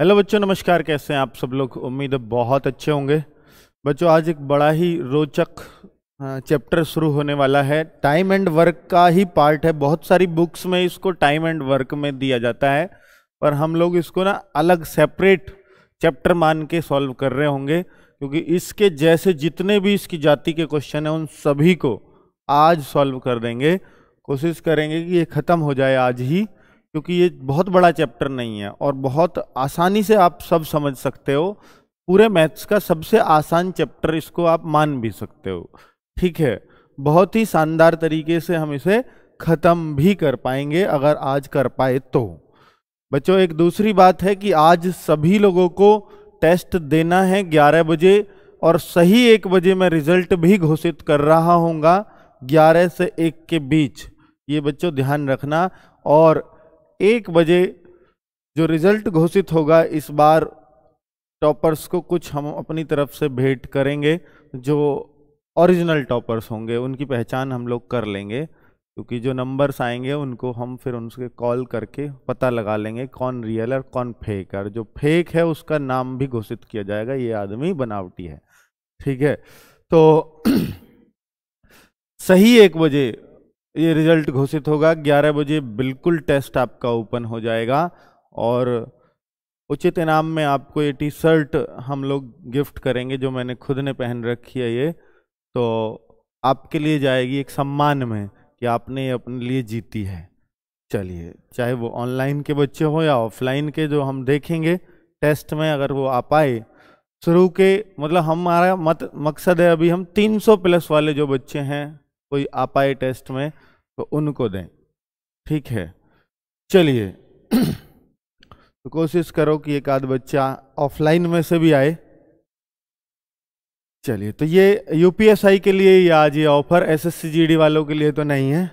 hello बच्चों नमस्कार कैसे हैं आप सब लोग उम्मीद है बहुत अच्छे होंगे बच्चों आज एक बड़ा ही रोचक चैप्टर शुरू होने वाला है टाइम एंड वर्क का ही पार्ट है बहुत सारी बुक्स में इसको टाइम एंड वर्क में दिया जाता है पर हम लोग इसको ना अलग सेपरेट चैप्टर मान के सॉल्व कर रहे होंगे क्योंकि इसके जैसे जितने भी इसकी जाति के क्वेश्चन हैं उन सभी को आज सॉल्व कर देंगे कोशिश करेंगे कि ये ख़त्म हो जाए आज ही क्योंकि ये बहुत बड़ा चैप्टर नहीं है और बहुत आसानी से आप सब समझ सकते हो पूरे मैथ्स का सबसे आसान चैप्टर इसको आप मान भी सकते हो ठीक है बहुत ही शानदार तरीके से हम इसे ख़त्म भी कर पाएंगे अगर आज कर पाए तो बच्चों एक दूसरी बात है कि आज सभी लोगों को टेस्ट देना है 11 बजे और सही एक बजे मैं रिजल्ट भी घोषित कर रहा हूँगा 11 से 1 के बीच ये बच्चों ध्यान रखना और एक बजे जो रिजल्ट घोषित होगा इस बार टॉपर्स को कुछ हम अपनी तरफ से भेंट करेंगे जो ओरिजिनल टॉपर्स होंगे उनकी पहचान हम लोग कर लेंगे क्योंकि जो नंबर्स आएंगे उनको हम फिर उनसे कॉल करके पता लगा लेंगे कौन रियल और कौन फेक है जो फेक है उसका नाम भी घोषित किया जाएगा ये आदमी बनावटी है ठीक है तो सही एक बजे ये रिजल्ट घोषित होगा 11 बजे बिल्कुल टेस्ट आपका ओपन हो जाएगा और उचित इनाम में आपको ये टी शर्ट हम लोग गिफ्ट करेंगे जो मैंने खुद ने पहन रखी है ये तो आपके लिए जाएगी एक सम्मान में कि आपने ये अपने लिए जीती है चलिए चाहे वो ऑनलाइन के बच्चे हों या ऑफलाइन के जो हम देखेंगे टेस्ट में अगर वो आ पाए शुरू के मतलब हमारा मत मकसद है अभी हम 300 प्लस वाले जो बच्चे हैं कोई आ पाए टेस्ट में तो उनको दें ठीक है चलिए तो कोशिश करो कि एक आध बच्चा ऑफलाइन में से भी आए चलिए तो ये यूपीएसआई के लिए ही आज ये ऑफर एसएससी जीडी वालों के लिए तो नहीं है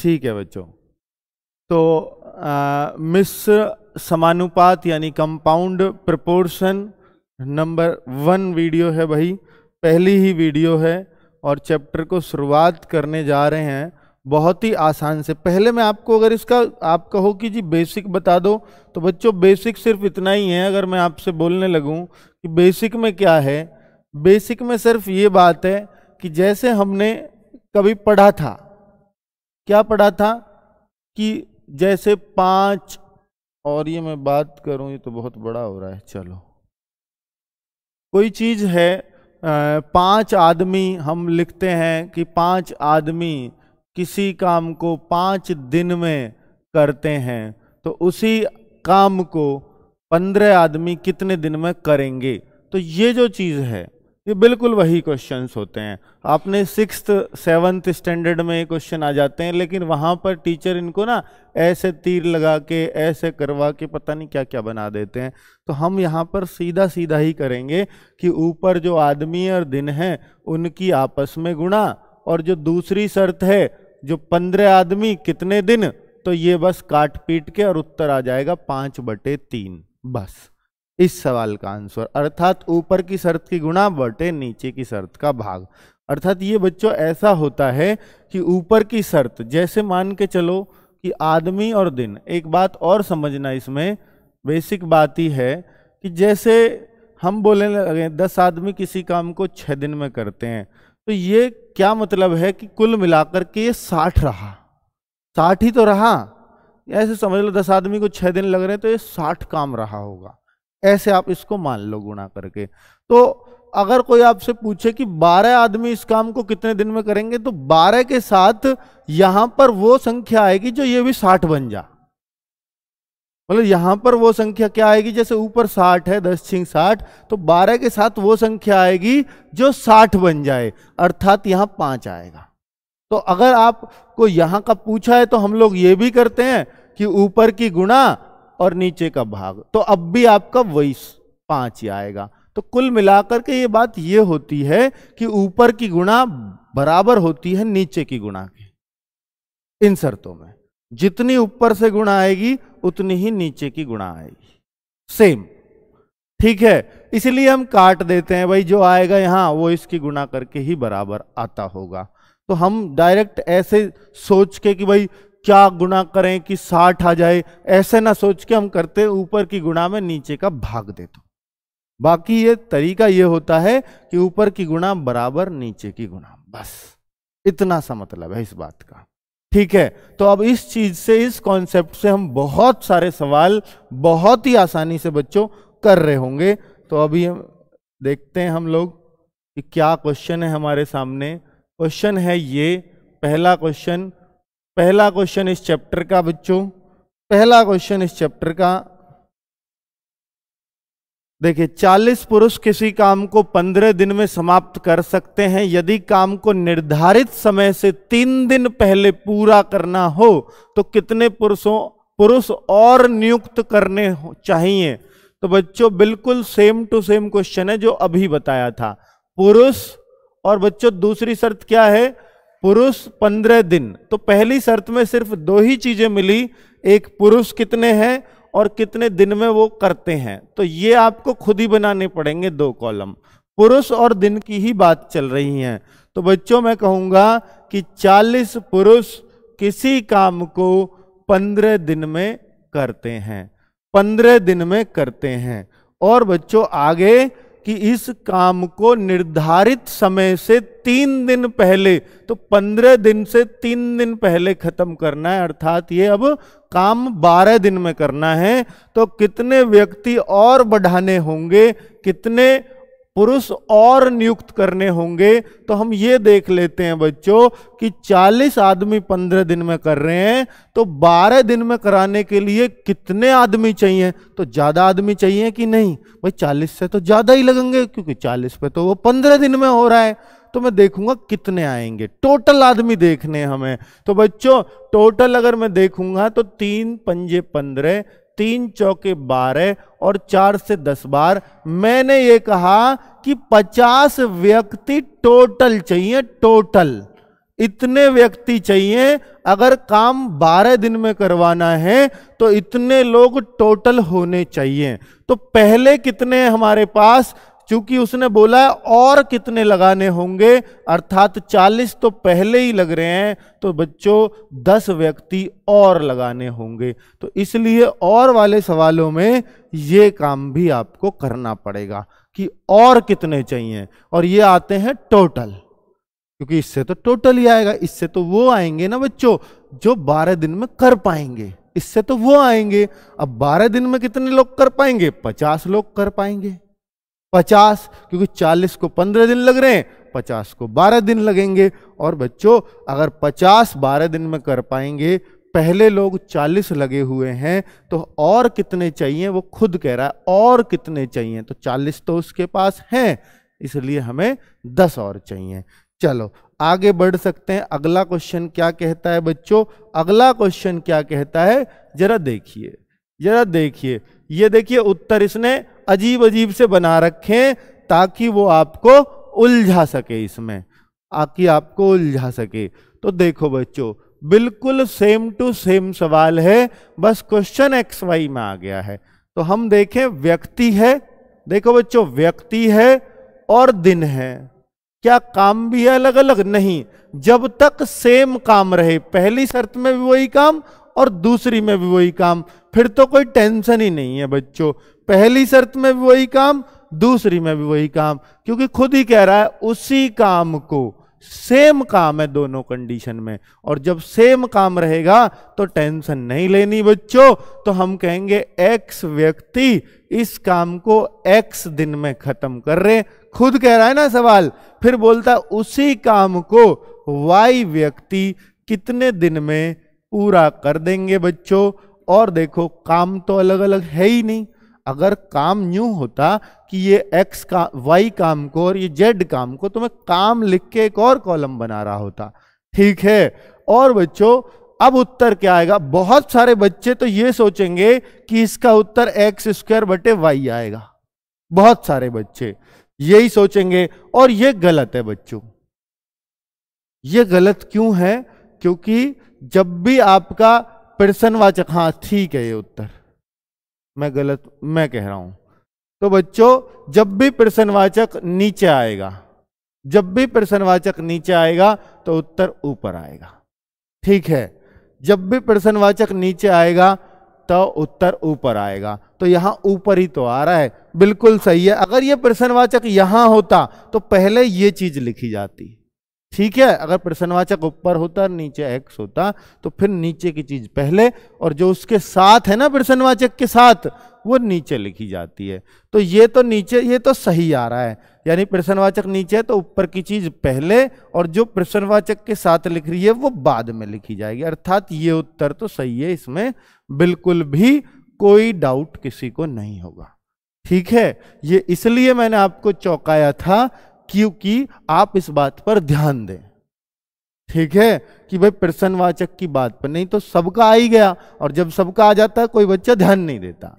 ठीक है बच्चों तो मिस समानुपात यानी compound proportion number one video है भाई पहली ही वीडियो है और चैप्टर को शुरुआत करने जा रहे हैं बहुत ही आसान से पहले मैं आपको अगर इसका आप कहो कि जी बेसिक बता दो तो बच्चों बेसिक सिर्फ इतना ही है अगर मैं आपसे बोलने लगूं कि बेसिक में क्या है बेसिक में सिर्फ ये बात है कि जैसे हमने कभी पढ़ा था क्या पढ़ा था कि जैसे पाँच और ये मैं बात करूँ ये तो बहुत बड़ा हो रहा है चलो कोई चीज़ है पांच आदमी हम लिखते हैं कि पांच आदमी किसी काम को पाँच दिन में करते हैं तो उसी काम को पंद्रह आदमी कितने दिन में करेंगे तो ये जो चीज़ है ये बिल्कुल वही क्वेश्चन होते हैं आपने सिक्स सेवन्थ स्टैंडर्ड में क्वेश्चन आ जाते हैं लेकिन वहाँ पर टीचर इनको ना ऐसे तीर लगा के ऐसे करवा के पता नहीं क्या क्या बना देते हैं तो हम यहाँ पर सीधा सीधा ही करेंगे कि ऊपर जो आदमी और दिन है उनकी आपस में गुणा और जो दूसरी शर्त है जो पंद्रह आदमी कितने दिन तो ये बस काट पीट के और उत्तर आ जाएगा पाँच बटे तीन बस इस सवाल का आंसर अर्थात ऊपर की शर्त की गुणा बटे नीचे की शर्त का भाग अर्थात ये बच्चों ऐसा होता है कि ऊपर की शर्त जैसे मान के चलो कि आदमी और दिन एक बात और समझना इसमें बेसिक बात ही है कि जैसे हम बोलने लगे दस आदमी किसी काम को छः दिन में करते हैं तो ये क्या मतलब है कि कुल मिलाकर के ये साठ रहा साठ ही तो रहा ऐसे समझ लो दस आदमी को छः दिन लग रहे हैं तो ये साठ काम रहा होगा ऐसे आप इसको मान लो गुणा करके तो अगर कोई आपसे पूछे कि 12 आदमी इस काम को कितने दिन में करेंगे तो 12 के साथ यहां पर वो संख्या आएगी जो ये भी 60 बन जा मतलब यहां पर वो संख्या क्या आएगी जैसे ऊपर 60 है दस छिंग साठ तो 12 के साथ वो संख्या आएगी जो 60 बन जाए अर्थात यहां पांच आएगा तो अगर आपको यहां का पूछा है तो हम लोग ये भी करते हैं कि ऊपर की गुणा और नीचे का भाग तो अब भी आपका वही पांच ही आएगा तो कुल मिलाकर के ये बात ये होती है कि ऊपर की गुणा बराबर होती है नीचे की गुणा के इन शर्तों में जितनी ऊपर से गुणा आएगी उतनी ही नीचे की गुणा आएगी सेम ठीक है इसलिए हम काट देते हैं भाई जो आएगा यहां वो इसकी गुणा करके ही बराबर आता होगा तो हम डायरेक्ट ऐसे सोच के कि भाई क्या गुणा करें कि साठ आ जाए ऐसे ना सोच के हम करते ऊपर की गुणा में नीचे का भाग दे दो बाकी ये तरीका ये होता है कि ऊपर की गुणा बराबर नीचे की गुणा बस इतना सा मतलब है इस बात का ठीक है तो अब इस चीज से इस कॉन्सेप्ट से हम बहुत सारे सवाल बहुत ही आसानी से बच्चों कर रहे होंगे तो अभी हम देखते हैं हम लोग कि क्या क्वेश्चन है हमारे सामने क्वेश्चन है ये पहला क्वेश्चन पहला क्वेश्चन इस चैप्टर का बच्चों पहला क्वेश्चन इस चैप्टर का देखिए चालीस पुरुष किसी काम को पंद्रह दिन में समाप्त कर सकते हैं यदि काम को निर्धारित समय से तीन दिन पहले पूरा करना हो तो कितने पुरुषों पुरुष और नियुक्त करने चाहिए तो बच्चों बिल्कुल सेम टू सेम क्वेश्चन है जो अभी बताया था पुरुष और बच्चों दूसरी शर्त क्या है पुरुष पंद्रह दिन तो पहली शर्त में सिर्फ दो ही चीज़ें मिली एक पुरुष कितने हैं और कितने दिन में वो करते हैं तो ये आपको खुद ही बनाने पड़ेंगे दो कॉलम पुरुष और दिन की ही बात चल रही है तो बच्चों मैं कहूंगा कि 40 पुरुष किसी काम को 15 दिन में करते हैं 15 दिन में करते हैं और बच्चों आगे कि इस काम को निर्धारित समय से तीन दिन पहले तो पंद्रह दिन से तीन दिन पहले खत्म करना है अर्थात ये अब काम बारह दिन में करना है तो कितने व्यक्ति और बढ़ाने होंगे कितने पुरुष और नियुक्त करने होंगे तो हम ये देख लेते हैं बच्चों कि 40 आदमी 15 दिन में कर रहे हैं तो 12 दिन में कराने के लिए कितने आदमी चाहिए तो ज़्यादा आदमी चाहिए कि नहीं भाई 40 से तो ज़्यादा ही लगेंगे क्योंकि 40 पे तो वो 15 दिन में हो रहा है तो मैं देखूंगा कितने आएंगे टोटल आदमी देखने हमें तो बच्चों टोटल अगर मैं देखूंगा तो तीन पंजे पंद्रह तीन चौके बारह और चार से दस बार मैंने ये कहा कि पचास व्यक्ति टोटल चाहिए टोटल इतने व्यक्ति चाहिए अगर काम बारह दिन में करवाना है तो इतने लोग टोटल होने चाहिए तो पहले कितने हमारे पास क्योंकि उसने बोला है और कितने लगाने होंगे अर्थात 40 तो पहले ही लग रहे हैं तो बच्चों 10 व्यक्ति और लगाने होंगे तो इसलिए और वाले सवालों में ये काम भी आपको करना पड़ेगा कि और कितने चाहिए और ये आते हैं टोटल क्योंकि इससे तो टोटल ही आएगा इससे तो वो आएंगे ना बच्चों जो 12 दिन में कर पाएंगे इससे तो वो आएंगे अब 12 दिन में कितने लोग कर पाएंगे 50 लोग कर पाएंगे पचास क्योंकि चालीस को पंद्रह दिन लग रहे हैं पचास को बारह दिन लगेंगे और बच्चों अगर पचास बारह दिन में कर पाएंगे पहले लोग चालीस लगे हुए हैं तो और कितने चाहिए वो खुद कह रहा है और कितने चाहिए तो चालीस तो उसके पास हैं इसलिए हमें दस और चाहिए चलो आगे बढ़ सकते हैं अगला क्वेश्चन क्या कहता है बच्चों अगला क्वेश्चन क्या कहता है जरा देखिए जरा देखिए ये देखिए उत्तर इसने अजीब अजीब से बना रखें ताकि वो आपको उलझा सके इसमें ताकि आपको उलझा सके तो देखो बच्चों बिल्कुल सेम टू सेम सवाल है बस क्वेश्चन एक्स वाई में आ गया है तो हम देखें व्यक्ति है देखो बच्चों व्यक्ति है और दिन है क्या काम भी है अलग अलग नहीं जब तक सेम काम रहे पहली शर्त में भी वही काम और दूसरी में भी वही काम फिर तो कोई टेंशन ही नहीं है बच्चों पहली शर्त में भी वही काम दूसरी में भी वही काम क्योंकि खुद ही कह रहा है उसी काम को सेम काम है दोनों कंडीशन में और जब सेम काम रहेगा तो टेंशन नहीं लेनी बच्चों तो हम कहेंगे एक्स व्यक्ति इस काम को एक्स दिन में खत्म कर रहे खुद कह रहा है ना सवाल फिर बोलता उसी काम को वाई व्यक्ति कितने दिन में पूरा कर देंगे बच्चों और देखो काम तो अलग अलग है ही नहीं अगर काम यूं होता कि ये एक्स का वाई काम को और ये जेड काम को तो मैं काम लिख के एक और कॉलम बना रहा होता ठीक है और बच्चों अब उत्तर क्या आएगा बहुत सारे बच्चे तो ये सोचेंगे कि इसका उत्तर एक्स स्क्वायर बटे वाई आएगा बहुत सारे बच्चे यही सोचेंगे और ये गलत है बच्चों ये गलत क्यों है क्योंकि जब भी आपका प्रसन्नवाचक हाँ ठीक है ये उत्तर मैं गलत मैं कह रहा हूं तो बच्चों जब भी प्रसन्नवाचक नीचे आएगा जब भी प्रसन्नवाचक नीचे आएगा तो उत्तर ऊपर आएगा ठीक है जब भी प्रसन्नवाचक नीचे आएगा तो उत्तर ऊपर आएगा तो यहां ऊपर ही तो आ रहा है बिल्कुल सही है अगर ये प्रसन्नवाचक यहां होता तो पहले ये चीज लिखी जाती ठीक है अगर प्रश्नवाचक ऊपर होता और नीचे एक्स होता तो फिर नीचे की चीज पहले और जो उसके साथ है ना प्रश्नवाचक के साथ वो नीचे लिखी जाती है तो ये तो नीचे ये तो सही आ रहा है यानी प्रश्नवाचक नीचे है तो ऊपर की चीज पहले और जो प्रश्नवाचक के साथ लिख रही है वो बाद में लिखी जाएगी अर्थात ये उत्तर तो सही है इसमें बिल्कुल भी कोई डाउट किसी को नहीं होगा ठीक है ये इसलिए मैंने आपको चौंकाया था क्योंकि आप इस बात पर ध्यान दें ठीक है कि भाई प्रसन्नवाचक की बात पर नहीं तो सबका आ ही गया और जब सबका आ जाता है कोई बच्चा ध्यान नहीं देता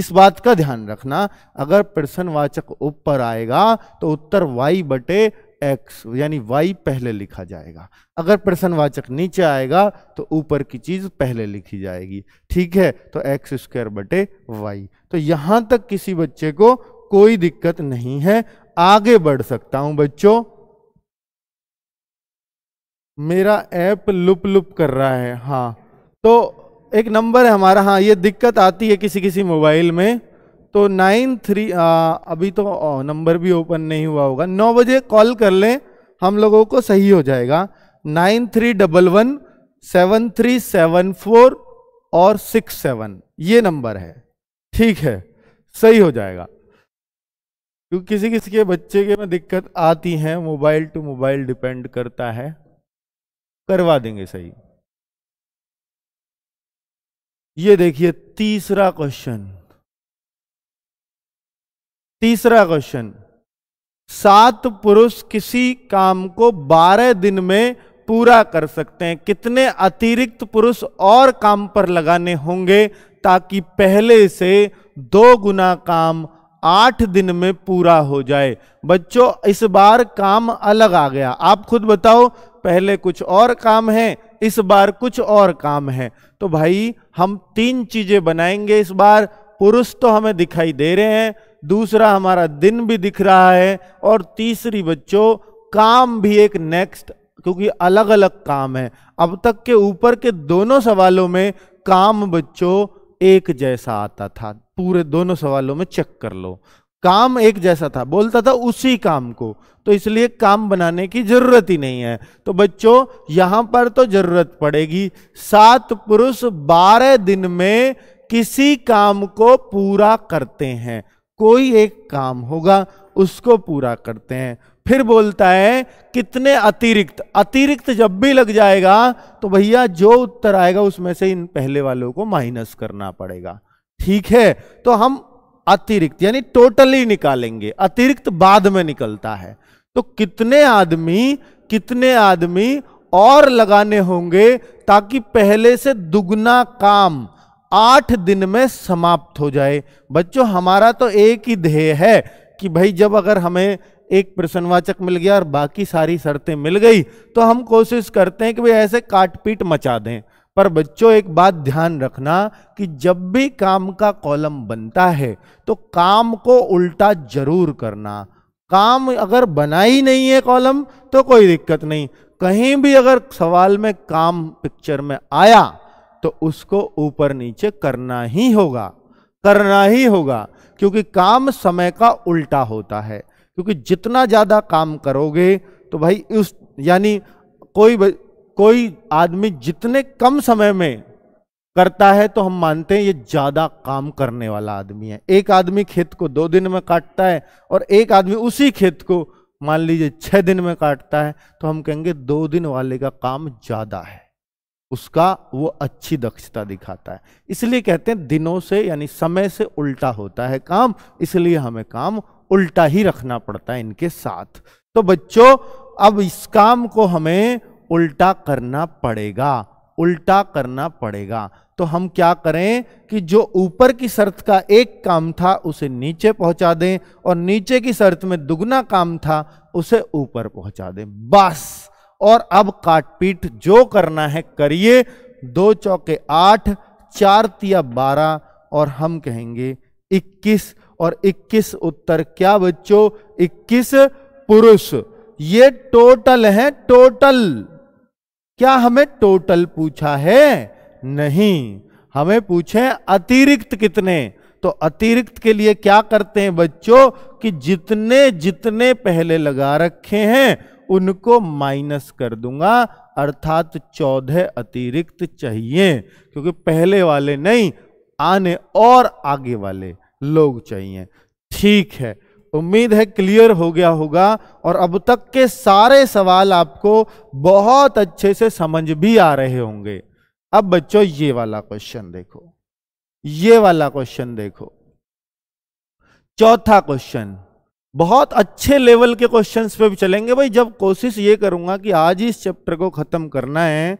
इस बात का ध्यान रखना अगर प्रसन्नवाचक ऊपर आएगा तो उत्तर वाई बटे एक्स यानी वाई पहले लिखा जाएगा अगर प्रश्नवाचक नीचे आएगा तो ऊपर की चीज पहले लिखी जाएगी ठीक है तो एक्स स्क्वायर बटे वाई तो यहां तक किसी बच्चे को कोई दिक्कत नहीं है आगे बढ़ सकता हूं बच्चों मेरा ऐप लुप लुप कर रहा है हाँ तो एक नंबर है हमारा हाँ ये दिक्कत आती है किसी किसी मोबाइल में तो नाइन थ्री अभी तो ओ, नंबर भी ओपन नहीं हुआ होगा नौ बजे कॉल कर लें हम लोगों को सही हो जाएगा nine three double one seven three seven four और सिक्स सेवन ये नंबर है ठीक है सही हो जाएगा क्योंकि किसी किसी के बच्चे के में दिक्कत आती है मोबाइल टू मोबाइल डिपेंड करता है करवा देंगे सही ये देखिए तीसरा क्वेश्चन तीसरा क्वेश्चन सात पुरुष किसी काम को बारह दिन में पूरा कर सकते हैं कितने अतिरिक्त पुरुष और काम पर लगाने होंगे ताकि पहले से दो गुना काम आठ दिन में पूरा हो जाए बच्चों इस बार काम अलग आ गया आप खुद बताओ पहले कुछ और काम है इस बार कुछ और काम है तो भाई हम तीन चीजें बनाएंगे इस बार पुरुष तो हमें दिखाई दे रहे हैं दूसरा हमारा दिन भी दिख रहा है और तीसरी बच्चों काम भी एक नेक्स्ट क्योंकि अलग अलग काम है अब तक के ऊपर के दोनों सवालों में काम बच्चों एक जैसा आता था पूरे दोनों सवालों में चेक कर लो काम एक जैसा था बोलता था उसी काम को तो इसलिए काम बनाने की जरूरत ही नहीं है तो बच्चों यहां पर तो जरूरत पड़ेगी सात पुरुष बारह दिन में किसी काम को पूरा करते हैं कोई एक काम होगा उसको पूरा करते हैं फिर बोलता है कितने अतिरिक्त अतिरिक्त जब भी लग जाएगा तो भैया जो उत्तर आएगा उसमें से इन पहले वालों को माइनस करना पड़ेगा ठीक है तो हम अतिरिक्त यानी टोटली निकालेंगे अतिरिक्त बाद में निकलता है तो कितने आदमी कितने आदमी और लगाने होंगे ताकि पहले से दुगना काम आठ दिन में समाप्त हो जाए बच्चों हमारा तो एक ही ध्येय है कि भाई जब अगर हमें एक प्रश्नवाचक मिल गया और बाकी सारी शर्तें मिल गई तो हम कोशिश करते हैं कि भाई ऐसे काटपीट मचा दें पर बच्चों एक बात ध्यान रखना कि जब भी काम का कॉलम बनता है तो काम को उल्टा जरूर करना काम अगर बना ही नहीं है कॉलम तो कोई दिक्कत नहीं कहीं भी अगर सवाल में काम पिक्चर में आया तो उसको ऊपर नीचे करना ही होगा करना ही होगा क्योंकि काम समय का उल्टा होता है क्योंकि जितना ज़्यादा काम करोगे तो भाई उस यानी कोई कोई आदमी जितने कम समय में करता है तो हम मानते हैं ये ज़्यादा काम करने वाला आदमी है एक आदमी खेत को दो दिन में काटता है और एक आदमी उसी खेत को मान लीजिए छः दिन में काटता है तो हम कहेंगे दो दिन वाले का काम ज़्यादा है उसका वो अच्छी दक्षता दिखाता है इसलिए कहते हैं दिनों से यानी समय से उल्टा होता है काम इसलिए हमें काम उल्टा ही रखना पड़ता है इनके साथ तो बच्चों अब इस काम को हमें उल्टा करना पड़ेगा उल्टा करना पड़ेगा तो हम क्या करें कि जो ऊपर की शर्त का एक काम था उसे नीचे पहुंचा दें और नीचे की शर्त में दुगना काम था उसे ऊपर पहुंचा दें बस और अब काटपीट जो करना है करिए दो चौके आठ चार तिया बारह और हम कहेंगे इक्कीस और इक्कीस उत्तर क्या बच्चों इक्कीस पुरुष ये टोटल है टोटल क्या हमें टोटल पूछा है नहीं हमें पूछे अतिरिक्त कितने तो अतिरिक्त के लिए क्या करते हैं बच्चों कि जितने जितने पहले लगा रखे हैं उनको माइनस कर दूंगा अर्थात चौदह अतिरिक्त चाहिए क्योंकि पहले वाले नहीं आने और आगे वाले लोग चाहिए ठीक है उम्मीद है क्लियर हो गया होगा और अब तक के सारे सवाल आपको बहुत अच्छे से समझ भी आ रहे होंगे अब बच्चों ये वाला क्वेश्चन देखो ये वाला क्वेश्चन देखो चौथा क्वेश्चन बहुत अच्छे लेवल के क्वेश्चंस पे भी चलेंगे भाई जब कोशिश ये करूँगा कि आज ही इस चैप्टर को ख़त्म करना है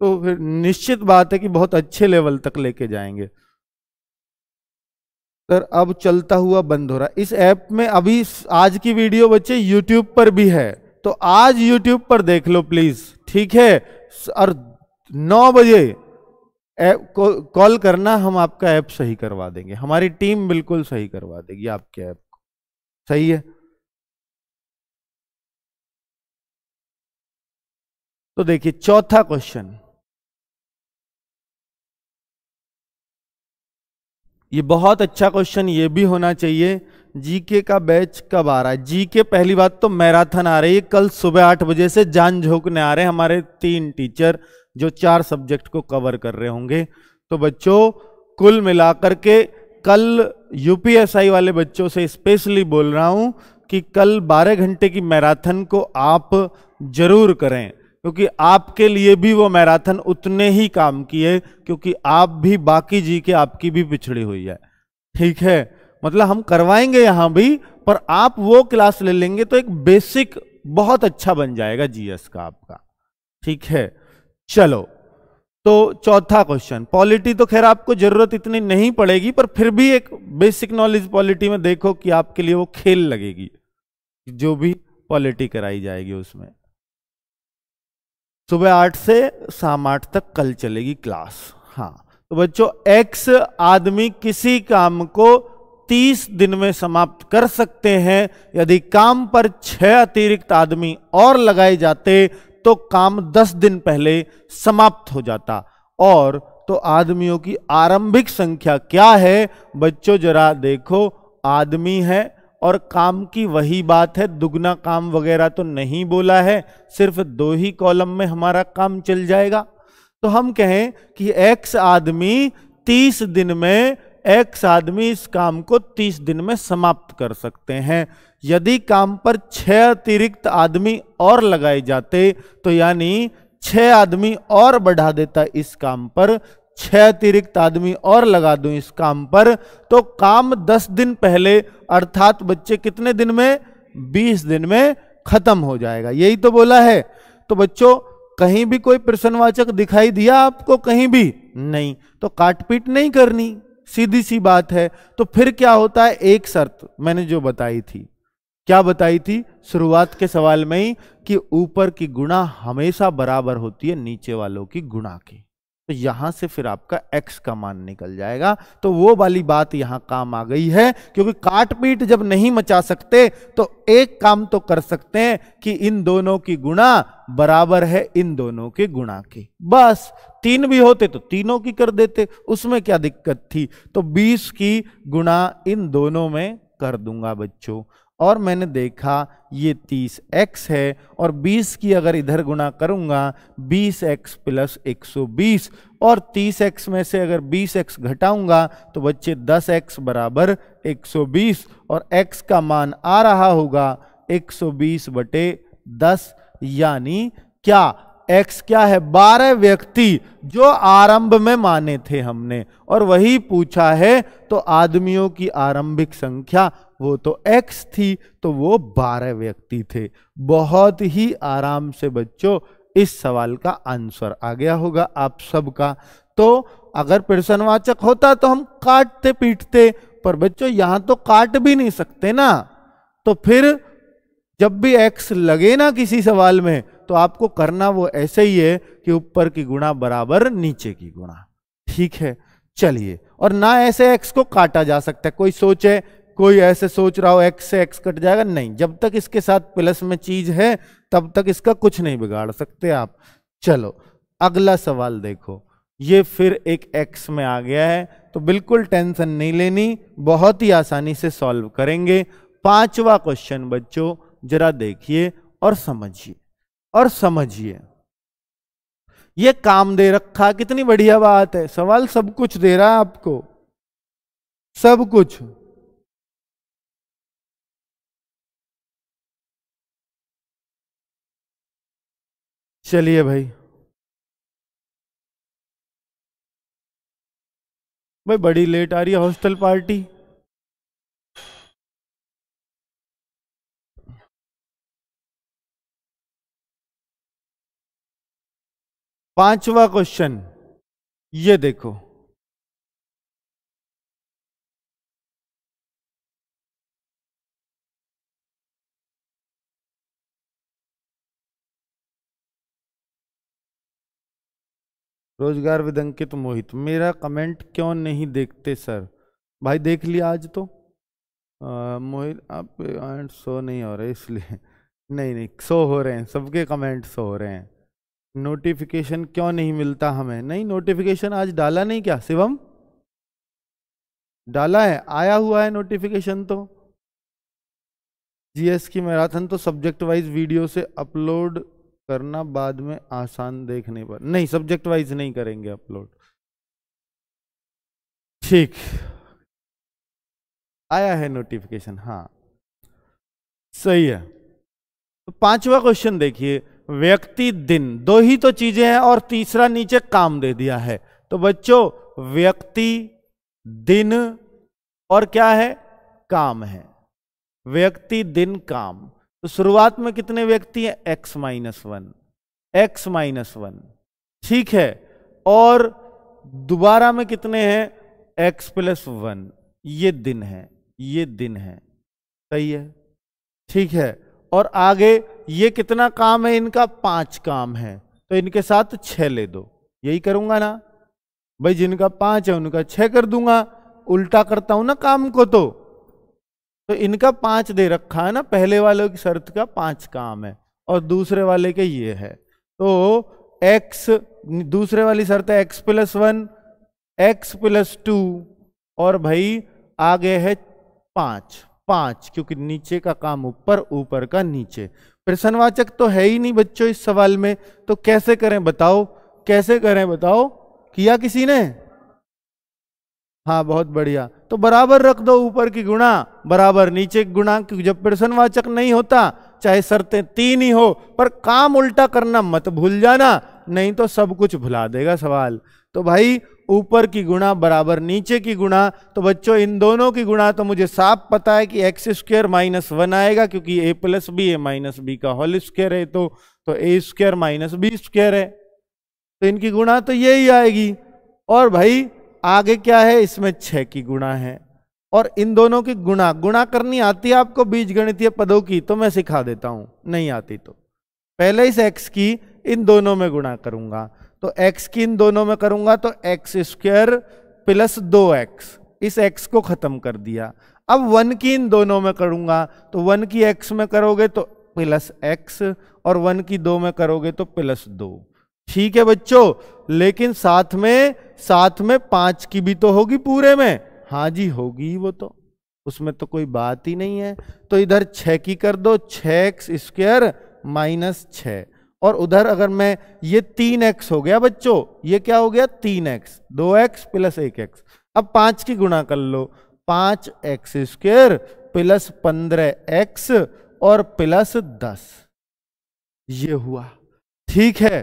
तो फिर निश्चित बात है कि बहुत अच्छे लेवल तक लेके जाएंगे सर अब चलता हुआ बंद हो रहा है इस ऐप में अभी आज की वीडियो बच्चे यूट्यूब पर भी है तो आज यूट्यूब पर देख लो प्लीज़ ठीक है और नौ बजे कॉल करना हम आपका ऐप सही करवा देंगे हमारी टीम बिल्कुल सही करवा देगी आपके ऐप सही है तो देखिए चौथा क्वेश्चन ये बहुत अच्छा क्वेश्चन ये भी होना चाहिए जीके का बैच कब आ रहा है जीके पहली बात तो मैराथन आ रही है कल सुबह आठ बजे से जान झोंकने आ रहे हैं हमारे तीन टीचर जो चार सब्जेक्ट को कवर कर रहे होंगे तो बच्चों कुल मिलाकर के कल यूपीएसआई वाले बच्चों से स्पेशली बोल रहा हूँ कि कल 12 घंटे की मैराथन को आप जरूर करें क्योंकि आपके लिए भी वो मैराथन उतने ही काम किए क्योंकि आप भी बाकी जी के आपकी भी पिछड़ी हुई है ठीक है मतलब हम करवाएंगे यहाँ भी पर आप वो क्लास ले लेंगे तो एक बेसिक बहुत अच्छा बन जाएगा जीएस का आपका ठीक है चलो तो चौथा क्वेश्चन पॉलिटी तो खैर आपको जरूरत इतनी नहीं पड़ेगी पर फिर भी एक बेसिक नॉलेज पॉलिटी में देखो कि आपके लिए वो खेल लगेगी जो भी पॉलिटी कराई जाएगी उसमें सुबह आठ से शाम आठ तक कल चलेगी क्लास हाँ तो बच्चों एक्स आदमी किसी काम को तीस दिन में समाप्त कर सकते हैं यदि काम पर छह अतिरिक्त आदमी और लगाए जाते तो काम दस दिन पहले समाप्त हो जाता और तो आदमियों की आरंभिक संख्या क्या है बच्चों जरा देखो आदमी है और काम की वही बात है दुगना काम वगैरह तो नहीं बोला है सिर्फ दो ही कॉलम में हमारा काम चल जाएगा तो हम कहें कि एक्स आदमी तीस दिन में एक्स आदमी इस काम को तीस दिन में समाप्त कर सकते हैं यदि काम पर छह अतिरिक्त आदमी और लगाए जाते तो यानी छह आदमी और बढ़ा देता इस काम पर छह अतिरिक्त आदमी और लगा दूं इस काम पर तो काम दस दिन पहले अर्थात बच्चे कितने दिन में बीस दिन में खत्म हो जाएगा यही तो बोला है तो बच्चों कहीं भी कोई प्रश्नवाचक दिखाई दिया आपको कहीं भी नहीं तो काटपीट नहीं करनी सीधी सी बात है तो फिर क्या होता है एक शर्त मैंने जो बताई थी क्या बताई थी शुरुआत के सवाल में ही कि ऊपर की गुणा हमेशा बराबर होती है नीचे वालों की गुणा की तो यहां से फिर आपका x का मान निकल जाएगा तो वो वाली बात यहां काम आ गई है क्योंकि काट पीट जब नहीं मचा सकते तो एक काम तो कर सकते हैं कि इन दोनों की गुणा बराबर है इन दोनों के गुणा की बस तीन भी होते तो तीनों की कर देते उसमें क्या दिक्कत थी तो 20 की गुणा इन दोनों में कर दूंगा बच्चों और मैंने देखा ये 30x है और 20 की अगर इधर गुणा करूँगा 20x एक्स प्लस एक और 30x में से अगर 20x घटाऊंगा तो बच्चे 10x बराबर 120 और x का मान आ रहा होगा 120 बटे 10 यानी क्या एक्स क्या है बारह व्यक्ति जो आरंभ में माने थे हमने और वही पूछा है तो आदमियों की आरंभिक संख्या वो तो एक्स थी तो वो बारह व्यक्ति थे बहुत ही आराम से बच्चों इस सवाल का आंसर आ गया होगा आप सबका तो अगर प्रश्नवाचक होता तो हम काटते पीटते पर बच्चों यहां तो काट भी नहीं सकते ना तो फिर जब भी एक्स लगे ना किसी सवाल में तो आपको करना वो ऐसे ही है कि ऊपर की गुणा बराबर नीचे की गुणा ठीक है चलिए और ना ऐसे एक्स को काटा जा सकता है कोई सोचे कोई ऐसे सोच रहा हो एक्स से एक्स कट जाएगा नहीं जब तक इसके साथ प्लस में चीज है तब तक इसका कुछ नहीं बिगाड़ सकते आप चलो अगला सवाल देखो ये फिर एक एक्स में आ गया है तो बिल्कुल टेंशन नहीं लेनी बहुत ही आसानी से सॉल्व करेंगे पांचवा क्वेश्चन बच्चों जरा देखिए और समझिए और समझिए ये काम दे रखा कितनी बढ़िया बात है सवाल सब कुछ दे रहा है आपको सब कुछ चलिए भाई भाई बड़ी लेट आ रही है हॉस्टल पार्टी पांचवा क्वेश्चन ये देखो रोजगार विदंकित अंकित मोहित मेरा कमेंट क्यों नहीं देखते सर भाई देख लिया आज तो मोहित आप सो नहीं हो रहे इसलिए नहीं नहीं सो हो रहे हैं सबके कमेंट सो हो रहे हैं नोटिफिकेशन क्यों नहीं मिलता हमें नहीं नोटिफिकेशन आज डाला नहीं क्या शिवम डाला है आया हुआ है नोटिफिकेशन तो जीएस की मैराथन तो सब्जेक्ट वाइज वीडियो से अपलोड करना बाद में आसान देखने पर नहीं सब्जेक्ट वाइज नहीं करेंगे अपलोड ठीक आया है नोटिफिकेशन हाँ सही है तो पांचवा क्वेश्चन देखिए व्यक्ति दिन दो ही तो चीजें हैं और तीसरा नीचे काम दे दिया है तो बच्चों व्यक्ति दिन और क्या है काम है व्यक्ति दिन काम तो शुरुआत में कितने व्यक्ति हैं x minus one x minus one ठीक है और दोबारा में कितने हैं x प्लस वन ये दिन है ये दिन है सही है ठीक है और आगे ये कितना काम है इनका पांच काम है तो इनके साथ छह ले दो यही करूंगा ना भाई जिनका पांच है उनका छह कर दूंगा उल्टा करता हूं ना काम को तो तो इनका पांच दे रखा है ना पहले वाले की शर्त का पांच काम है और दूसरे वाले के ये है तो एक्स दूसरे वाली शर्त है x plus one x plus two और भाई आगे है पांच पांच क्योंकि नीचे का काम ऊपर ऊपर का नीचे प्रश्नवाचक तो है ही नहीं बच्चों इस सवाल में तो कैसे करें बताओ कैसे करें बताओ किया किसी ने हाँ बहुत बढ़िया तो बराबर रख दो ऊपर की गुणा बराबर नीचे की गुणा क्योंकि जब प्रश्नवाचक नहीं होता चाहे शर्तें तीन ही हो पर काम उल्टा करना मत भूल जाना नहीं तो सब कुछ भुला देगा सवाल तो भाई ऊपर की गुणा बराबर नीचे की गुणा तो बच्चों इन दोनों की गुणा तो मुझे साफ पता है कि एक्स स्क्वेयर माइनस वन आएगा क्योंकि a plus b a minus b का होल स्क्वेयर है तो तो a square minus b square है तो इनकी गुणा तो यही आएगी और भाई आगे क्या है इसमें छः की गुणा है और इन दोनों की गुणा गुणा करनी आती है आपको बीज गणितीय पदों की तो मैं सिखा देता हूँ नहीं आती तो पहले इस एक्स की इन दोनों में गुणा करूंगा तो एक्स तो की इन दोनों में करूंगा तो एक्स स्क्वेयर प्लस दो एक्स इस एक्स को खत्म कर दिया अब वन की इन दोनों में करूंगा तो वन की एक्स में करोगे तो प्लस एक्स और वन की दो में करोगे तो प्लस दो ठीक है बच्चों लेकिन साथ में साथ में पांच की भी तो होगी पूरे में हाँ जी होगी वो तो उसमें तो कोई बात ही नहीं है तो इधर छ की कर दो छ एक्स स्क्वेयर माइनस छः और उधर अगर मैं ये तीन एक्स हो गया बच्चों ये क्या हो गया तीन एक्स दो एक्स प्लस एक एक्स अब पांच की गुणा कर लो पांच एक्स स्क्वेयर प्लस पंद्रह एक्स और प्लस दस ये हुआ ठीक है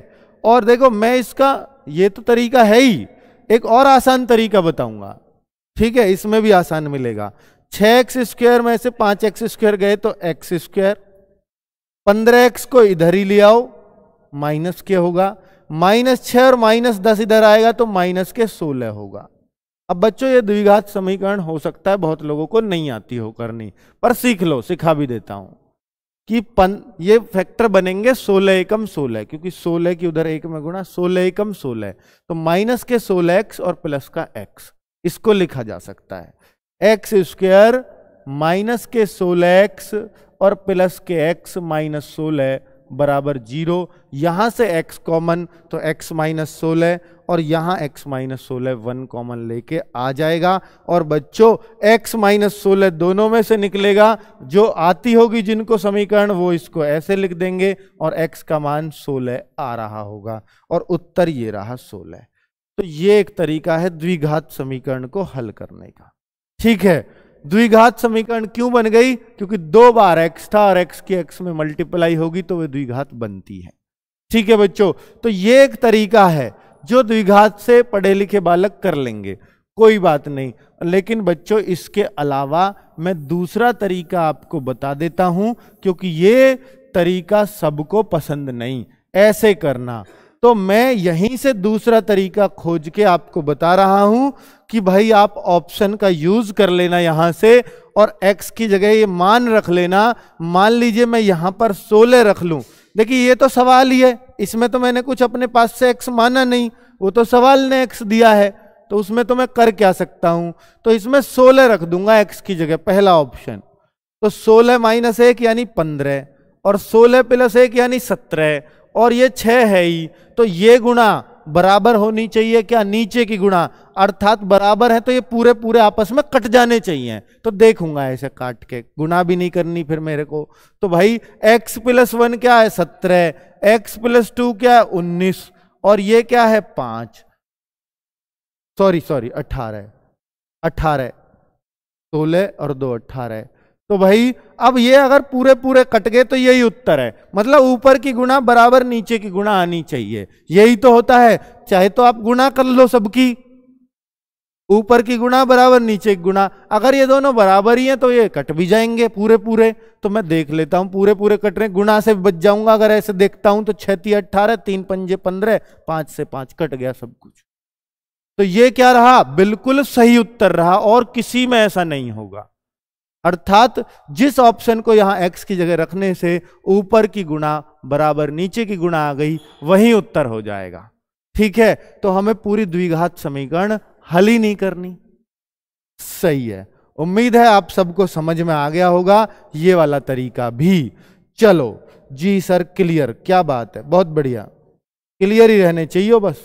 और देखो मैं इसका ये तो तरीका है ही एक और आसान तरीका बताऊंगा ठीक है इसमें भी आसान मिलेगा छ एक्स स्क्वेयर में से पांच एक्स स्क्वेयर गए तो एक्स स्क्वेयर पंद्रह एक्स को इधर ही ले आओ माइनस के होगा माइनस छ और माइनस दस इधर आएगा तो माइनस के सोलह होगा अब बच्चों ये द्विघात समीकरण हो सकता है बहुत लोगों को नहीं आती हो करनी पर सीख लो सिखा भी देता हूं कि पन ये फैक्टर बनेंगे सोलह एकम सोलह क्योंकि सोलह की उधर एक में गुणा सोलह एकम सोलह तो माइनस के सोलह एक्स और प्लस का एक्स इसको लिखा जा सकता है एक्स स्क्वेयर माइनस के सोलह एक्स और प्लस के एक्स माइनस सोलह बराबर जीरो यहाँ से x कॉमन तो x माइनस सोलह और यहाँ x माइनस सोलह वन कॉमन लेके आ जाएगा और बच्चों x माइनस सोलह दोनों में से निकलेगा जो आती होगी जिनको समीकरण वो इसको ऐसे लिख देंगे और x का मान सोलह आ रहा होगा और उत्तर ये रहा सोलह तो ये एक तरीका है द्विघात समीकरण को हल करने का ठीक है द्विघात समीकरण क्यों बन गई क्योंकि दो बार एक्स था और एक्स की एक्स में मल्टीप्लाई होगी तो वह द्विघात बनती है ठीक है बच्चों तो ये एक तरीका है जो द्विघात से पढ़े लिखे बालक कर लेंगे कोई बात नहीं लेकिन बच्चों इसके अलावा मैं दूसरा तरीका आपको बता देता हूं क्योंकि ये तरीका सबको पसंद नहीं ऐसे करना तो मैं यहीं से दूसरा तरीका खोज के आपको बता रहा हूं कि भाई आप ऑप्शन का यूज कर लेना यहां से और एक्स की जगह ये मान रख लेना मान लीजिए मैं यहां पर सोलह रख लूं देखिए ये तो सवाल ही है इसमें तो मैंने कुछ अपने पास से एक्स माना नहीं वो तो सवाल ने एक्स दिया है तो उसमें तो मैं कर क्या सकता हूं तो इसमें सोलह रख दूंगा एक्स की जगह पहला ऑप्शन तो सोलह माइनस एक यानी पंद्रह और सोलह प्लस एक यानी सत्रह और ये छः है ही तो ये गुणा बराबर होनी चाहिए क्या नीचे की गुणा अर्थात बराबर है तो ये पूरे पूरे आपस में कट जाने चाहिए तो देखूंगा ऐसे काट के गुणा भी नहीं करनी फिर मेरे को तो भाई x प्लस वन क्या है सत्रह एक्स प्लस टू क्या है उन्नीस और ये क्या है पांच सॉरी सॉरी अठारह अठारह सोलह और दो अठारह तो भाई अब ये अगर पूरे पूरे कट गए तो यही उत्तर है मतलब ऊपर की गुणा बराबर नीचे की गुणा आनी चाहिए यही तो होता है चाहे तो आप गुणा कर लो सबकी ऊपर की गुणा बराबर नीचे की गुणा अगर ये दोनों बराबर ही हैं तो ये कट भी जाएंगे पूरे पूरे तो मैं देख लेता हूं पूरे पूरे कट रहे गुणा से बच जाऊंगा अगर ऐसे देखता हूं तो छती अट्ठारह तीन पंजे पंद्रह पांच से पांच कट गया सब कुछ तो ये क्या रहा बिल्कुल सही उत्तर रहा और किसी में ऐसा नहीं होगा अर्थात जिस ऑप्शन को यहाँ एक्स की जगह रखने से ऊपर की गुणा बराबर नीचे की गुणा आ गई वही उत्तर हो जाएगा ठीक है तो हमें पूरी द्विघात समीकरण हल ही नहीं करनी सही है उम्मीद है आप सबको समझ में आ गया होगा ये वाला तरीका भी चलो जी सर क्लियर क्या बात है बहुत बढ़िया क्लियर ही रहने चाहिए बस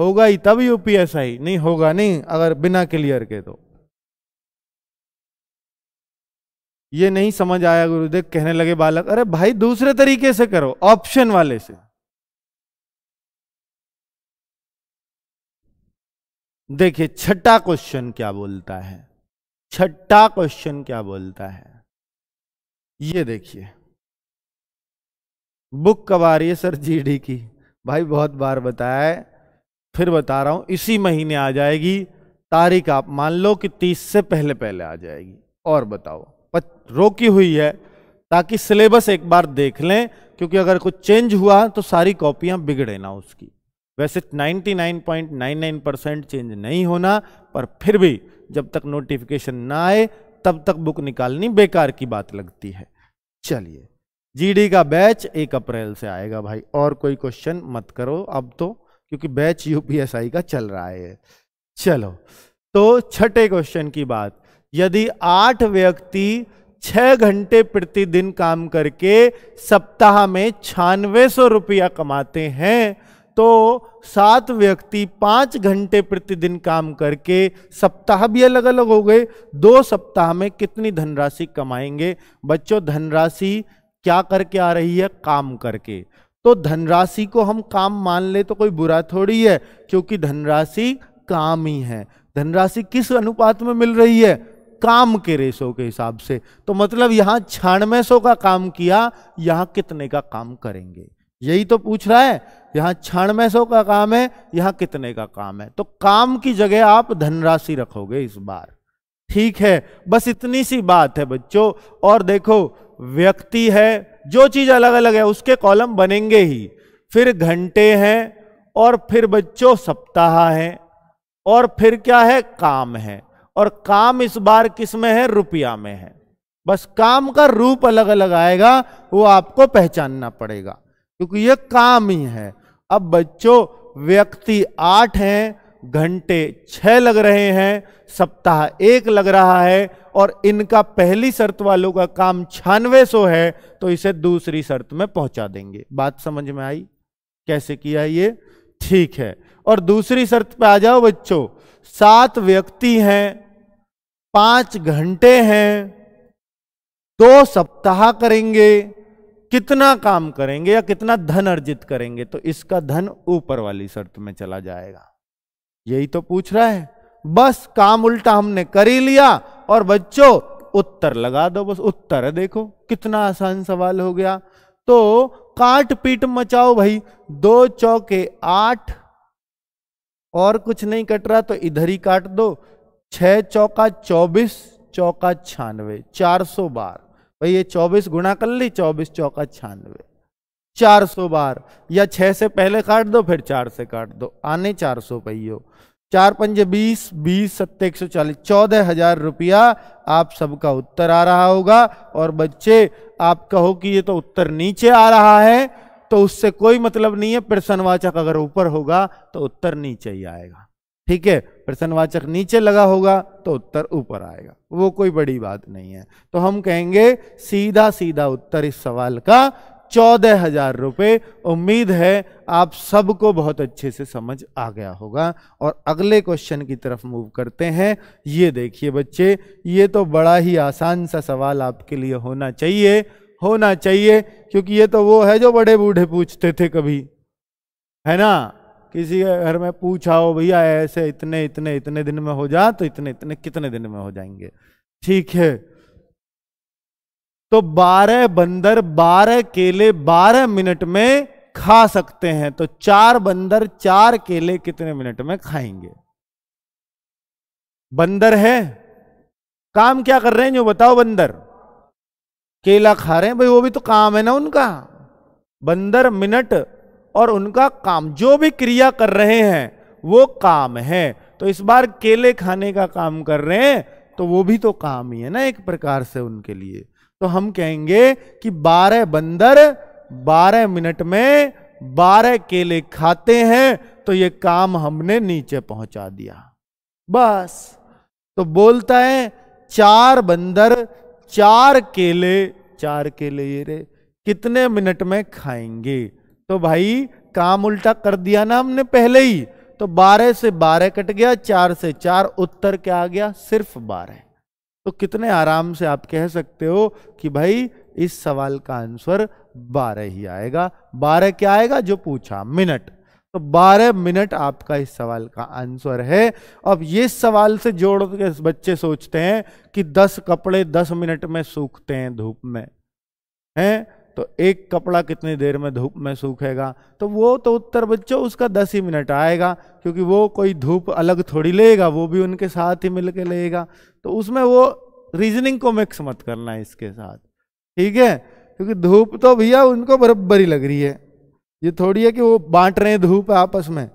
होगा ही तब यूपीएसआई नहीं होगा नहीं अगर बिना क्लियर के तो ये नहीं समझ आया गुरुदेव कहने लगे बालक अरे भाई दूसरे तरीके से करो ऑप्शन वाले से देखिए छठा क्वेश्चन क्या बोलता है छठा क्वेश्चन क्या बोलता है ये देखिए बुक कब आ रही है सर जीडी की भाई बहुत बार बताया है फिर बता रहा हूं इसी महीने आ जाएगी तारीख आप मान लो कि तीस से पहले पहले आ जाएगी और बताओ रोकी हुई है ताकि सिलेबस एक बार देख लें क्योंकि अगर कुछ चेंज हुआ तो सारी कॉपियां बिगड़े ना उसकी वैसे 99.99 परसेंट चेंज नहीं होना पर फिर भी जब तक नोटिफिकेशन ना आए तब तक बुक निकालनी बेकार की बात लगती है चलिए जीडी का बैच एक अप्रैल से आएगा भाई और कोई क्वेश्चन मत करो अब तो क्योंकि बैच यूपीएसआई का चल रहा है चलो तो छठे क्वेश्चन की बात यदि आठ व्यक्ति छह घंटे प्रतिदिन काम करके सप्ताह में छियानवे सौ रुपया कमाते हैं तो सात व्यक्ति पाँच घंटे प्रतिदिन काम करके सप्ताह भी अलग अलग हो गए दो सप्ताह में कितनी धनराशि कमाएंगे बच्चों धनराशि क्या करके आ रही है काम करके तो धनराशि को हम काम मान ले तो कोई बुरा थोड़ी है क्योंकि धनराशि काम ही है धनराशि किस अनुपात में मिल रही है काम के रेशो के हिसाब से तो मतलब यहां छियानवे सौ का काम किया यहां कितने का काम करेंगे यही तो पूछ रहा है यहां छियानवे सौ का काम है यहां कितने का काम है तो काम की जगह आप धनराशि रखोगे इस बार ठीक है बस इतनी सी बात है बच्चों और देखो व्यक्ति है जो चीज अलग अलग है उसके कॉलम बनेंगे ही फिर घंटे हैं और फिर बच्चों सप्ताह है और फिर क्या है काम है और काम इस बार किस में है रुपया में है बस काम का रूप अलग अलग आएगा वो आपको पहचानना पड़ेगा क्योंकि ये काम ही है अब बच्चों व्यक्ति आठ हैं घंटे छह लग रहे हैं सप्ताह एक लग रहा है और इनका पहली शर्त वालों का काम छानवे सौ है तो इसे दूसरी शर्त में पहुंचा देंगे बात समझ में आई कैसे किया ये ठीक है और दूसरी शर्त पे आ जाओ बच्चों सात व्यक्ति हैं पांच घंटे हैं दो सप्ताह करेंगे कितना काम करेंगे या कितना धन अर्जित करेंगे तो इसका धन ऊपर वाली शर्त में चला जाएगा यही तो पूछ रहा है बस काम उल्टा हमने कर ही लिया और बच्चों उत्तर लगा दो बस उत्तर देखो कितना आसान सवाल हो गया तो काट पीट मचाओ भाई दो चौके आठ और कुछ नहीं कट रहा तो इधर ही काट दो छः चौका चौबीस चौका छियानवे चार सौ बार भाई ये चौबीस गुणा कर ली चौबीस चौका छियानवे चार सौ बार या छः से पहले काट दो फिर चार से काट दो आने चार सौ पहियो चार पंजे बीस बीस सत्तर एक सौ चालीस चौदह हजार रुपया आप सबका उत्तर आ रहा होगा और बच्चे आप कहो कि ये तो उत्तर नीचे आ रहा है तो उससे कोई मतलब नहीं है प्रसन्नवाचक अगर ऊपर होगा तो उत्तर नीचे ही आएगा ठीक है प्रश्नवाचक नीचे लगा होगा तो उत्तर ऊपर आएगा वो कोई बड़ी बात नहीं है तो हम कहेंगे सीधा सीधा उत्तर इस सवाल का चौदह हजार रुपये उम्मीद है आप सबको बहुत अच्छे से समझ आ गया होगा और अगले क्वेश्चन की तरफ मूव करते हैं ये देखिए बच्चे ये तो बड़ा ही आसान सा सवाल आपके लिए होना चाहिए होना चाहिए क्योंकि ये तो वो है जो बड़े बूढ़े पूछते थे कभी है ना किसी के घर में पूछा हो भैया ऐसे इतने इतने इतने दिन में हो जा तो इतने इतने कितने दिन में हो जाएंगे ठीक है तो बारह बंदर बारह केले बारह मिनट में खा सकते हैं तो चार बंदर चार केले कितने मिनट में खाएंगे बंदर है काम क्या कर रहे हैं जो बताओ बंदर केला खा रहे हैं भाई वो भी तो काम है ना उनका बंदर मिनट और उनका काम जो भी क्रिया कर रहे हैं वो काम है तो इस बार केले खाने का काम कर रहे हैं तो वो भी तो काम ही है ना एक प्रकार से उनके लिए तो हम कहेंगे कि बारह बंदर बारह मिनट में बारह केले खाते हैं तो ये काम हमने नीचे पहुंचा दिया बस तो बोलता है चार बंदर चार केले चार केले ये रे कितने मिनट में खाएंगे तो भाई काम उल्टा कर दिया ना हमने पहले ही तो 12 से 12 कट गया 4 से 4 उत्तर क्या आ गया सिर्फ 12 तो कितने आराम से आप कह सकते हो कि भाई इस सवाल का आंसर 12 ही आएगा 12 क्या आएगा जो पूछा मिनट तो 12 मिनट आपका इस सवाल का आंसर है अब ये सवाल से जोड़ के बच्चे सोचते हैं कि 10 कपड़े 10 मिनट में सूखते हैं धूप में हैं तो एक कपड़ा कितनी देर में धूप में सूखेगा तो वो तो उत्तर बच्चों उसका दस ही मिनट आएगा क्योंकि वो कोई धूप अलग थोड़ी लेगा वो भी उनके साथ ही मिलके लेगा तो उसमें वो रीजनिंग को मिक्स मत करना इसके साथ ठीक है क्योंकि धूप तो भैया उनको बराबर ही लग रही है ये थोड़ी है कि वो बांट रहे हैं धूप आपस में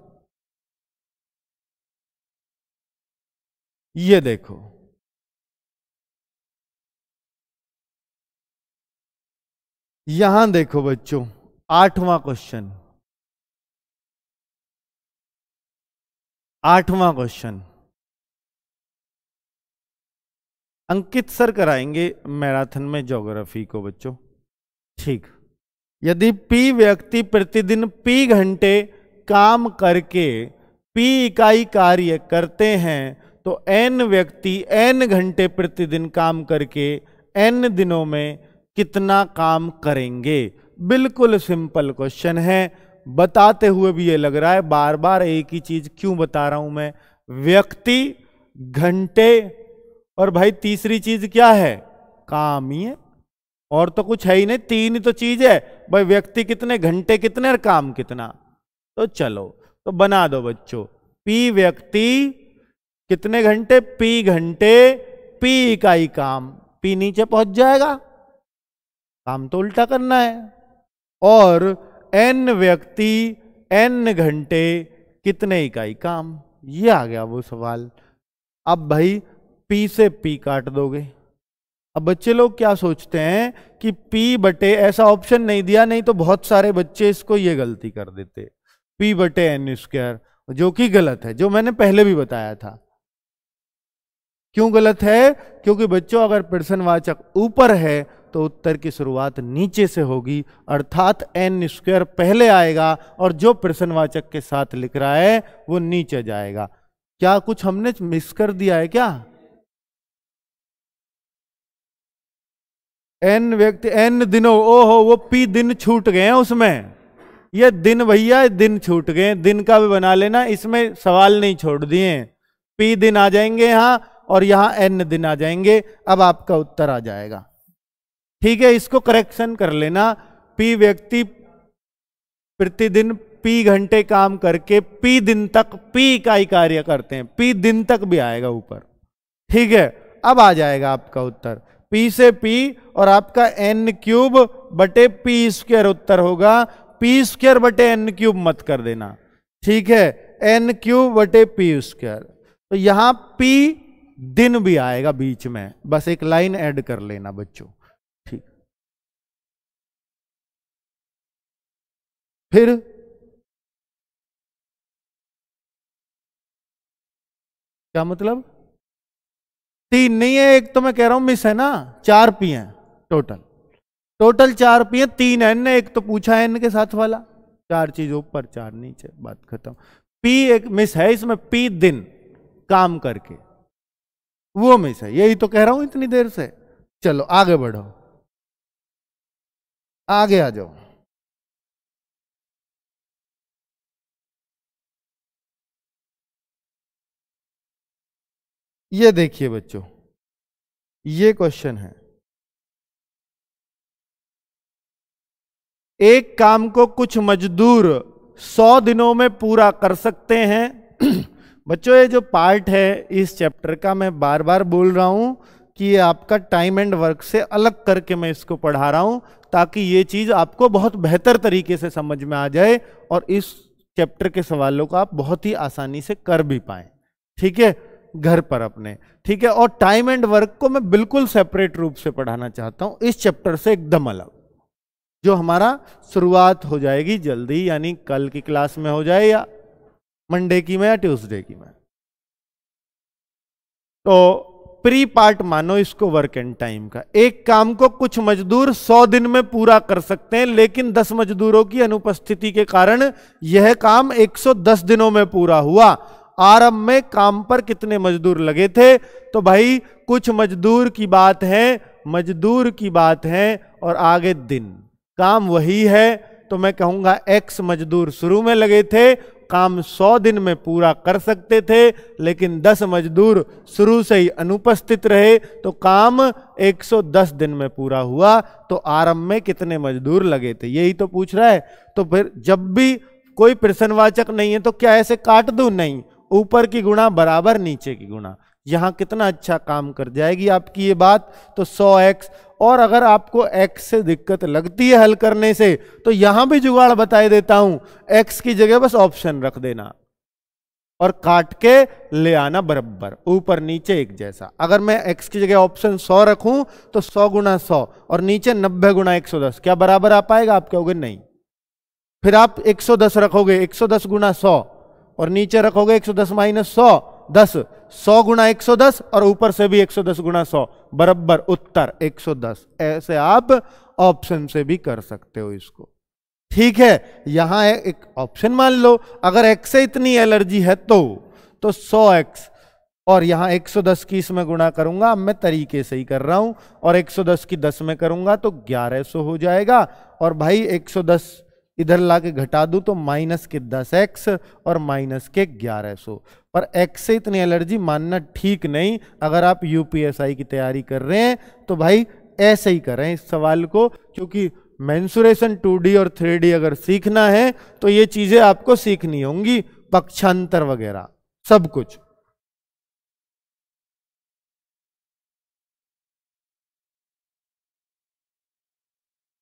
ये देखो यहां देखो बच्चों आठवां क्वेश्चन आठवां क्वेश्चन अंकित सर कराएंगे मैराथन में ज्योग्राफी को बच्चों ठीक यदि पी व्यक्ति प्रतिदिन पी घंटे काम करके पी इकाई कार्य करते हैं तो एन व्यक्ति एन घंटे प्रतिदिन काम करके एन दिनों में कितना काम करेंगे बिल्कुल सिंपल क्वेश्चन है बताते हुए भी ये लग रहा है बार बार एक ही चीज क्यों बता रहा हूं मैं व्यक्ति घंटे और भाई तीसरी चीज क्या है काम ही है और तो कुछ है ही नहीं तीन ही तो चीज है भाई व्यक्ति कितने घंटे कितने और काम कितना तो चलो तो बना दो बच्चों पी व्यक्ति कितने घंटे पी घंटे पी इकाई काम पी नीचे पहुंच जाएगा काम तो उल्टा करना है और एन व्यक्ति एन घंटे कितने इकाई काम ये आ गया वो सवाल अब भाई पी से पी काट दोगे अब बच्चे लोग क्या सोचते हैं कि पी बटे ऐसा ऑप्शन नहीं दिया नहीं तो बहुत सारे बच्चे इसको ये गलती कर देते पी बटे एन स्क्वायर जो कि गलत है जो मैंने पहले भी बताया था क्यों गलत है क्योंकि बच्चों अगर प्रश्नवाचक ऊपर है तो उत्तर की शुरुआत नीचे से होगी अर्थात एन स्क्वेयर पहले आएगा और जो प्रश्नवाचक के साथ लिख रहा है वो नीचे जाएगा क्या कुछ हमने मिस कर दिया है क्या एन व्यक्ति एन दिनों ओ हो वो पी दिन छूट गए हैं उसमें ये दिन भैया दिन छूट गए दिन का भी बना लेना इसमें सवाल नहीं छोड़ दिए पी दिन आ जाएंगे यहां और यहां एन दिन आ जाएंगे अब आपका उत्तर आ जाएगा ठीक है इसको करेक्शन कर लेना पी व्यक्ति प्रतिदिन पी घंटे काम करके पी दिन तक पी इकाई कार्य करते हैं पी दिन तक भी आएगा ऊपर ठीक है अब आ जाएगा आपका उत्तर पी से पी और आपका एन क्यूब बटे पी स्क्र उत्तर होगा पी स्क्र बटे एन क्यूब मत कर देना ठीक है एन क्यूब बटे पी स्क्र तो यहां पी दिन भी आएगा बीच में बस एक लाइन ऐड कर लेना बच्चों फिर क्या मतलब तीन नहीं है एक तो मैं कह रहा हूं मिस है ना चार पी हैं टोटल टोटल चार पी है तीन एन ने एक तो पूछा है एन के साथ वाला चार चीज ऊपर चार नीचे बात खत्म पी एक मिस है इसमें पी दिन काम करके वो मिस है यही तो कह रहा हूं इतनी देर से चलो आगे बढ़ो आगे आ जाओ ये देखिए बच्चों ये क्वेश्चन है एक काम को कुछ मजदूर सौ दिनों में पूरा कर सकते हैं बच्चों ये जो पार्ट है इस चैप्टर का मैं बार बार बोल रहा हूं कि ये आपका टाइम एंड वर्क से अलग करके मैं इसको पढ़ा रहा हूं ताकि ये चीज आपको बहुत बेहतर तरीके से समझ में आ जाए और इस चैप्टर के सवालों को आप बहुत ही आसानी से कर भी पाए ठीक है घर पर अपने ठीक है और टाइम एंड वर्क को मैं बिल्कुल सेपरेट रूप से पढ़ाना चाहता हूँ इस चैप्टर से एकदम अलग जो हमारा शुरुआत हो जाएगी जल्दी यानी कल की क्लास में हो जाए या मंडे की में या ट्यूसडे की में तो प्री पार्ट मानो इसको वर्क एंड टाइम का एक काम को कुछ मजदूर सौ दिन में पूरा कर सकते हैं लेकिन दस मजदूरों की अनुपस्थिति के कारण यह काम 110 दिनों में पूरा हुआ आरंभ में काम पर कितने मजदूर लगे थे तो भाई कुछ मजदूर की बात है मजदूर की बात है और आगे दिन काम वही है तो मैं कहूँगा एक्स मजदूर शुरू में लगे थे काम सौ दिन में पूरा कर सकते थे लेकिन दस मजदूर शुरू से ही अनुपस्थित रहे तो काम 110 दिन में पूरा हुआ तो आरंभ में कितने मजदूर लगे थे यही तो पूछ रहा है तो फिर जब भी कोई प्रश्नवाचक नहीं है तो क्या ऐसे काट दूं नहीं ऊपर की गुणा बराबर नीचे की गुणा यहाँ कितना अच्छा काम कर जाएगी आपकी ये बात तो 100x और अगर आपको x से दिक्कत लगती है हल करने से तो यहां भी जुगाड़ बताए देता हूं x की जगह बस ऑप्शन रख देना और काट के ले आना बराबर ऊपर नीचे एक जैसा अगर मैं x की जगह ऑप्शन 100 रखूं तो 100 गुना सौ और नीचे 90 गुना एक क्या बराबर आ पाएगा आप कहोगे नहीं फिर आप 110 रखोगे 110 गुना सौ और नीचे रखोगे 110 माइनस सौ दस सौ गुणा एक और ऊपर से भी 110 गुणा सौ बराबर उत्तर 110 ऐसे आप ऑप्शन से भी कर सकते हो इसको ठीक है यहां एक ऑप्शन मान लो अगर एक्स से इतनी एलर्जी है तो तो 100x और सौ 110 की इसमें गुणा करूंगा मैं तरीके से ही कर रहा हूं और 110 की 10 में करूंगा तो 1100 हो जाएगा और भाई 110 इधर ला के घटा दूं तो माइनस के दस एक्स और माइनस के ग्यारह सौ पर एक्स से इतनी एलर्जी मानना ठीक नहीं अगर आप यूपीएसआई की तैयारी कर रहे हैं तो भाई ऐसे ही करें इस सवाल को क्योंकि मैंसुरेशन टू और थ्री अगर सीखना है तो ये चीज़ें आपको सीखनी होंगी पक्षांतर वगैरह सब कुछ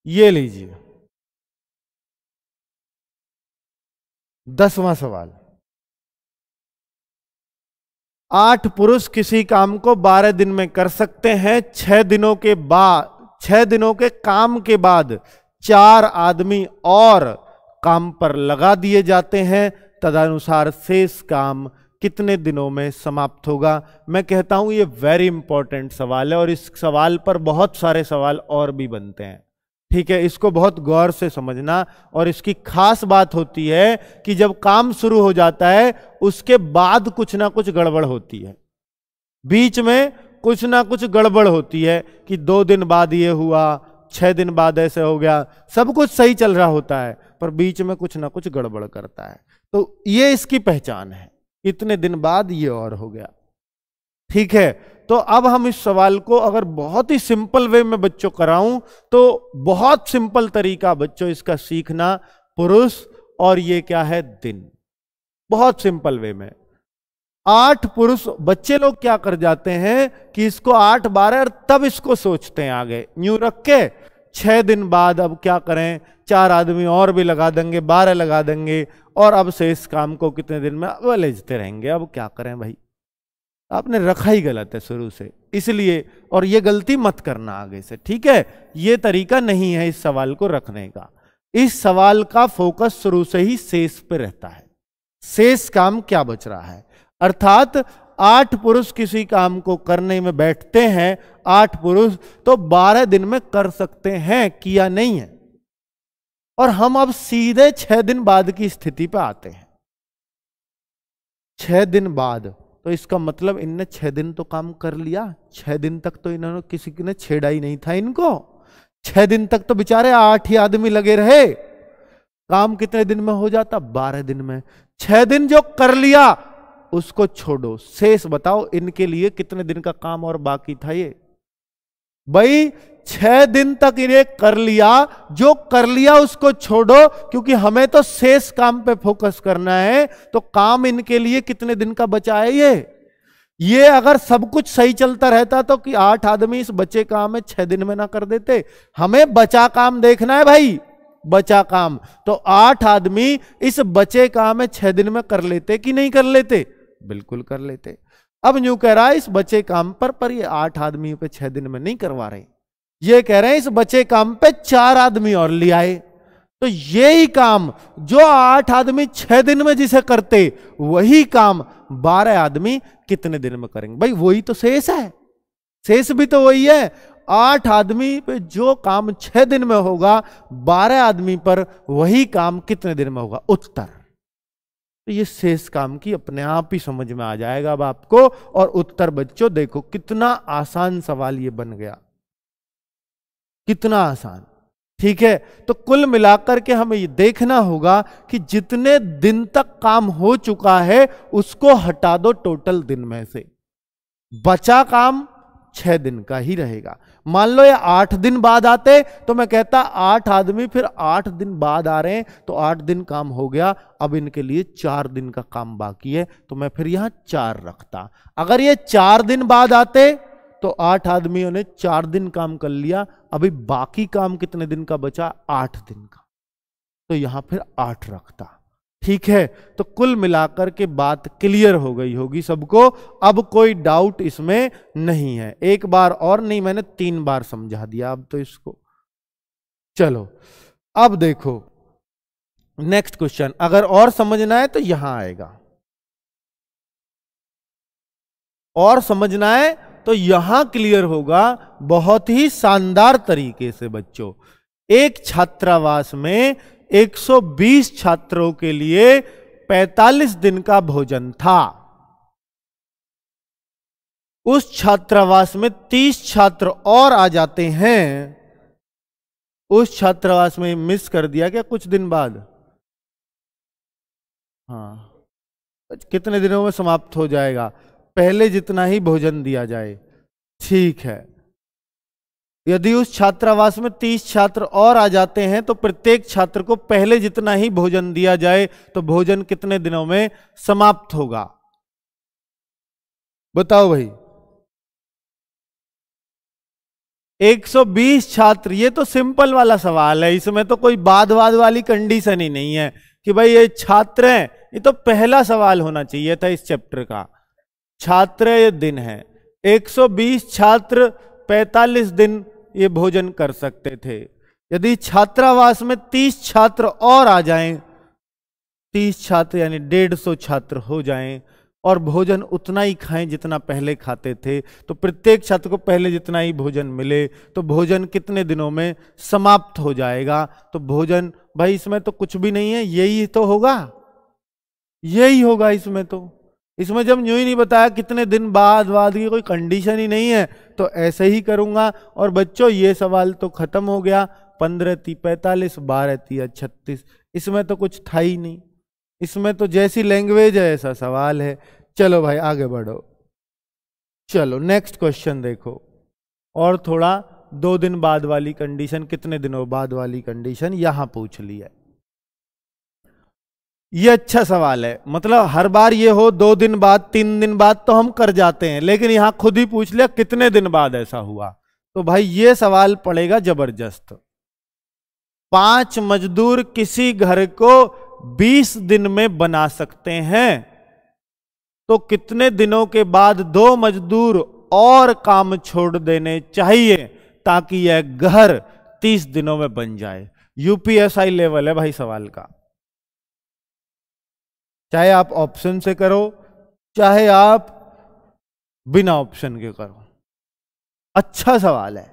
ये लीजिए दसवां सवाल आठ पुरुष किसी काम को बारह दिन में कर सकते हैं छह दिनों के बाद छह दिनों के काम के बाद चार आदमी और काम पर लगा दिए जाते हैं तदनुसार शेष काम कितने दिनों में समाप्त होगा मैं कहता हूं ये वेरी इंपॉर्टेंट सवाल है और इस सवाल पर बहुत सारे सवाल और भी बनते हैं ठीक है इसको बहुत गौर से समझना और इसकी खास बात होती है कि जब काम शुरू हो जाता है उसके बाद कुछ ना कुछ गड़बड़ होती है बीच में कुछ ना कुछ गड़बड़ होती है कि दो दिन बाद ये हुआ छः दिन बाद ऐसे हो गया सब कुछ सही चल रहा होता है पर बीच में कुछ ना कुछ गड़बड़ करता है तो ये इसकी पहचान है इतने दिन बाद ये और हो गया ठीक है तो अब हम इस सवाल को अगर बहुत ही सिंपल वे में बच्चों कराऊं तो बहुत सिंपल तरीका बच्चों इसका सीखना पुरुष और ये क्या है दिन बहुत सिंपल वे में आठ पुरुष बच्चे लोग क्या कर जाते हैं कि इसको आठ बारह और तब इसको सोचते हैं आगे न्यू रख के छह दिन बाद अब क्या करें चार आदमी और भी लगा देंगे बारह लगा देंगे और अब से इस काम को कितने दिन में अब लेजते रहेंगे अब क्या करें भाई आपने रखा ही गलत है शुरू से इसलिए और ये गलती मत करना आगे से ठीक है ये तरीका नहीं है इस सवाल को रखने का इस सवाल का फोकस शुरू से ही शेष पे रहता है शेष काम क्या बच रहा है अर्थात आठ पुरुष किसी काम को करने में बैठते हैं आठ पुरुष तो बारह दिन में कर सकते हैं किया नहीं है और हम अब सीधे छह दिन बाद की स्थिति पर आते हैं छह दिन बाद तो इसका मतलब इनने छः दिन तो काम कर लिया छः दिन तक तो इन्होंने किसी ने छेड़ा ही नहीं था इनको छः दिन तक तो बेचारे आठ ही आदमी लगे रहे काम कितने दिन में हो जाता बारह दिन में छह दिन जो कर लिया उसको छोड़ो शेष बताओ इनके लिए कितने दिन का काम और बाकी था ये भाई छह दिन तक इन्हें कर लिया जो कर लिया उसको छोड़ो क्योंकि हमें तो शेष काम पे फोकस करना है तो काम इनके लिए कितने दिन का बचा है ये ये अगर सब कुछ सही चलता रहता तो कि आठ आदमी इस बचे काम में छह दिन में ना कर देते हमें बचा काम देखना है भाई बचा काम तो आठ आदमी इस बचे काम में छह दिन में कर लेते कि नहीं कर लेते बिल्कुल कर लेते अब यू कह रहा है इस बचे काम पर पर ये आठ आदमी पे छह दिन में नहीं करवा रहे ये कह रहे हैं इस बचे काम पे चार आदमी और ले आए तो यही काम जो आठ आदमी छह दिन में जिसे करते वही काम बारह आदमी कितने दिन में करेंगे भाई वही तो शेष है शेष भी तो वही है आठ आदमी पे जो काम छह दिन में होगा बारह आदमी पर वही काम कितने दिन में होगा उत्तर तो ये शेष काम की अपने आप ही समझ में आ जाएगा अब आपको और उत्तर बच्चों देखो कितना आसान सवाल ये बन गया कितना आसान ठीक है तो कुल मिलाकर के हमें ये देखना होगा कि जितने दिन तक काम हो चुका है उसको हटा दो टोटल दिन में से बचा काम छह दिन का ही रहेगा मान लो ये आठ दिन बाद आते तो मैं कहता आठ आदमी फिर आठ दिन बाद आ रहे हैं तो आठ दिन काम हो गया अब इनके लिए चार दिन का काम बाकी है तो मैं फिर यहां चार रखता अगर ये चार दिन बाद आते तो आठ आदमियों ने चार दिन काम कर लिया अभी बाकी काम कितने दिन का बचा आठ दिन का तो यहां फिर आठ रखता ठीक है तो कुल मिलाकर के बात क्लियर हो गई होगी सबको अब कोई डाउट इसमें नहीं है एक बार और नहीं मैंने तीन बार समझा दिया अब तो इसको चलो अब देखो नेक्स्ट क्वेश्चन अगर और समझना है तो यहां आएगा और समझना है तो यहां क्लियर होगा बहुत ही शानदार तरीके से बच्चों एक छात्रावास में 120 छात्रों के लिए 45 दिन का भोजन था उस छात्रावास में 30 छात्र और आ जाते हैं उस छात्रावास में मिस कर दिया क्या कुछ दिन बाद हाँ कितने दिनों में समाप्त हो जाएगा पहले जितना ही भोजन दिया जाए ठीक है यदि उस छात्रावास में तीस छात्र और आ जाते हैं तो प्रत्येक छात्र को पहले जितना ही भोजन दिया जाए तो भोजन कितने दिनों में समाप्त होगा बताओ भाई 120 छात्र ये तो सिंपल वाला सवाल है इसमें तो कोई बाद वाद वाली कंडीशन ही नहीं है कि भाई ये छात्र हैं ये तो पहला सवाल होना चाहिए था इस चैप्टर का छात्र दिन है 120 छात्र 45 दिन ये भोजन कर सकते थे यदि छात्रावास में 30 छात्र और आ जाएं, 30 छात्र यानी 150 छात्र हो जाएं और भोजन उतना ही खाएं जितना पहले खाते थे तो प्रत्येक छात्र को पहले जितना ही भोजन मिले तो भोजन कितने दिनों में समाप्त हो जाएगा तो भोजन भाई इसमें तो कुछ भी नहीं है यही तो होगा यही होगा इसमें तो इसमें जब यूँ ही नहीं बताया कितने दिन बाद बाद की कोई कंडीशन ही नहीं है तो ऐसे ही करूँगा और बच्चों ये सवाल तो ख़त्म हो गया पंद्रह ती पैंतालीस बारह ती छत्तीस इसमें तो कुछ था ही नहीं इसमें तो जैसी लैंग्वेज है ऐसा सवाल है चलो भाई आगे बढ़ो चलो नेक्स्ट क्वेश्चन देखो और थोड़ा दो दिन बाद वाली कंडीशन कितने दिनों बाद वाली कंडीशन यहाँ पूछ ली है ये अच्छा सवाल है मतलब हर बार ये हो दो दिन बाद तीन दिन बाद तो हम कर जाते हैं लेकिन यहां खुद ही पूछ लिया कितने दिन बाद ऐसा हुआ तो भाई ये सवाल पड़ेगा जबरदस्त पांच मजदूर किसी घर को बीस दिन में बना सकते हैं तो कितने दिनों के बाद दो मजदूर और काम छोड़ देने चाहिए ताकि यह घर तीस दिनों में बन जाए यूपीएसआई लेवल है भाई सवाल का चाहे आप ऑप्शन से करो चाहे आप बिना ऑप्शन के करो अच्छा सवाल है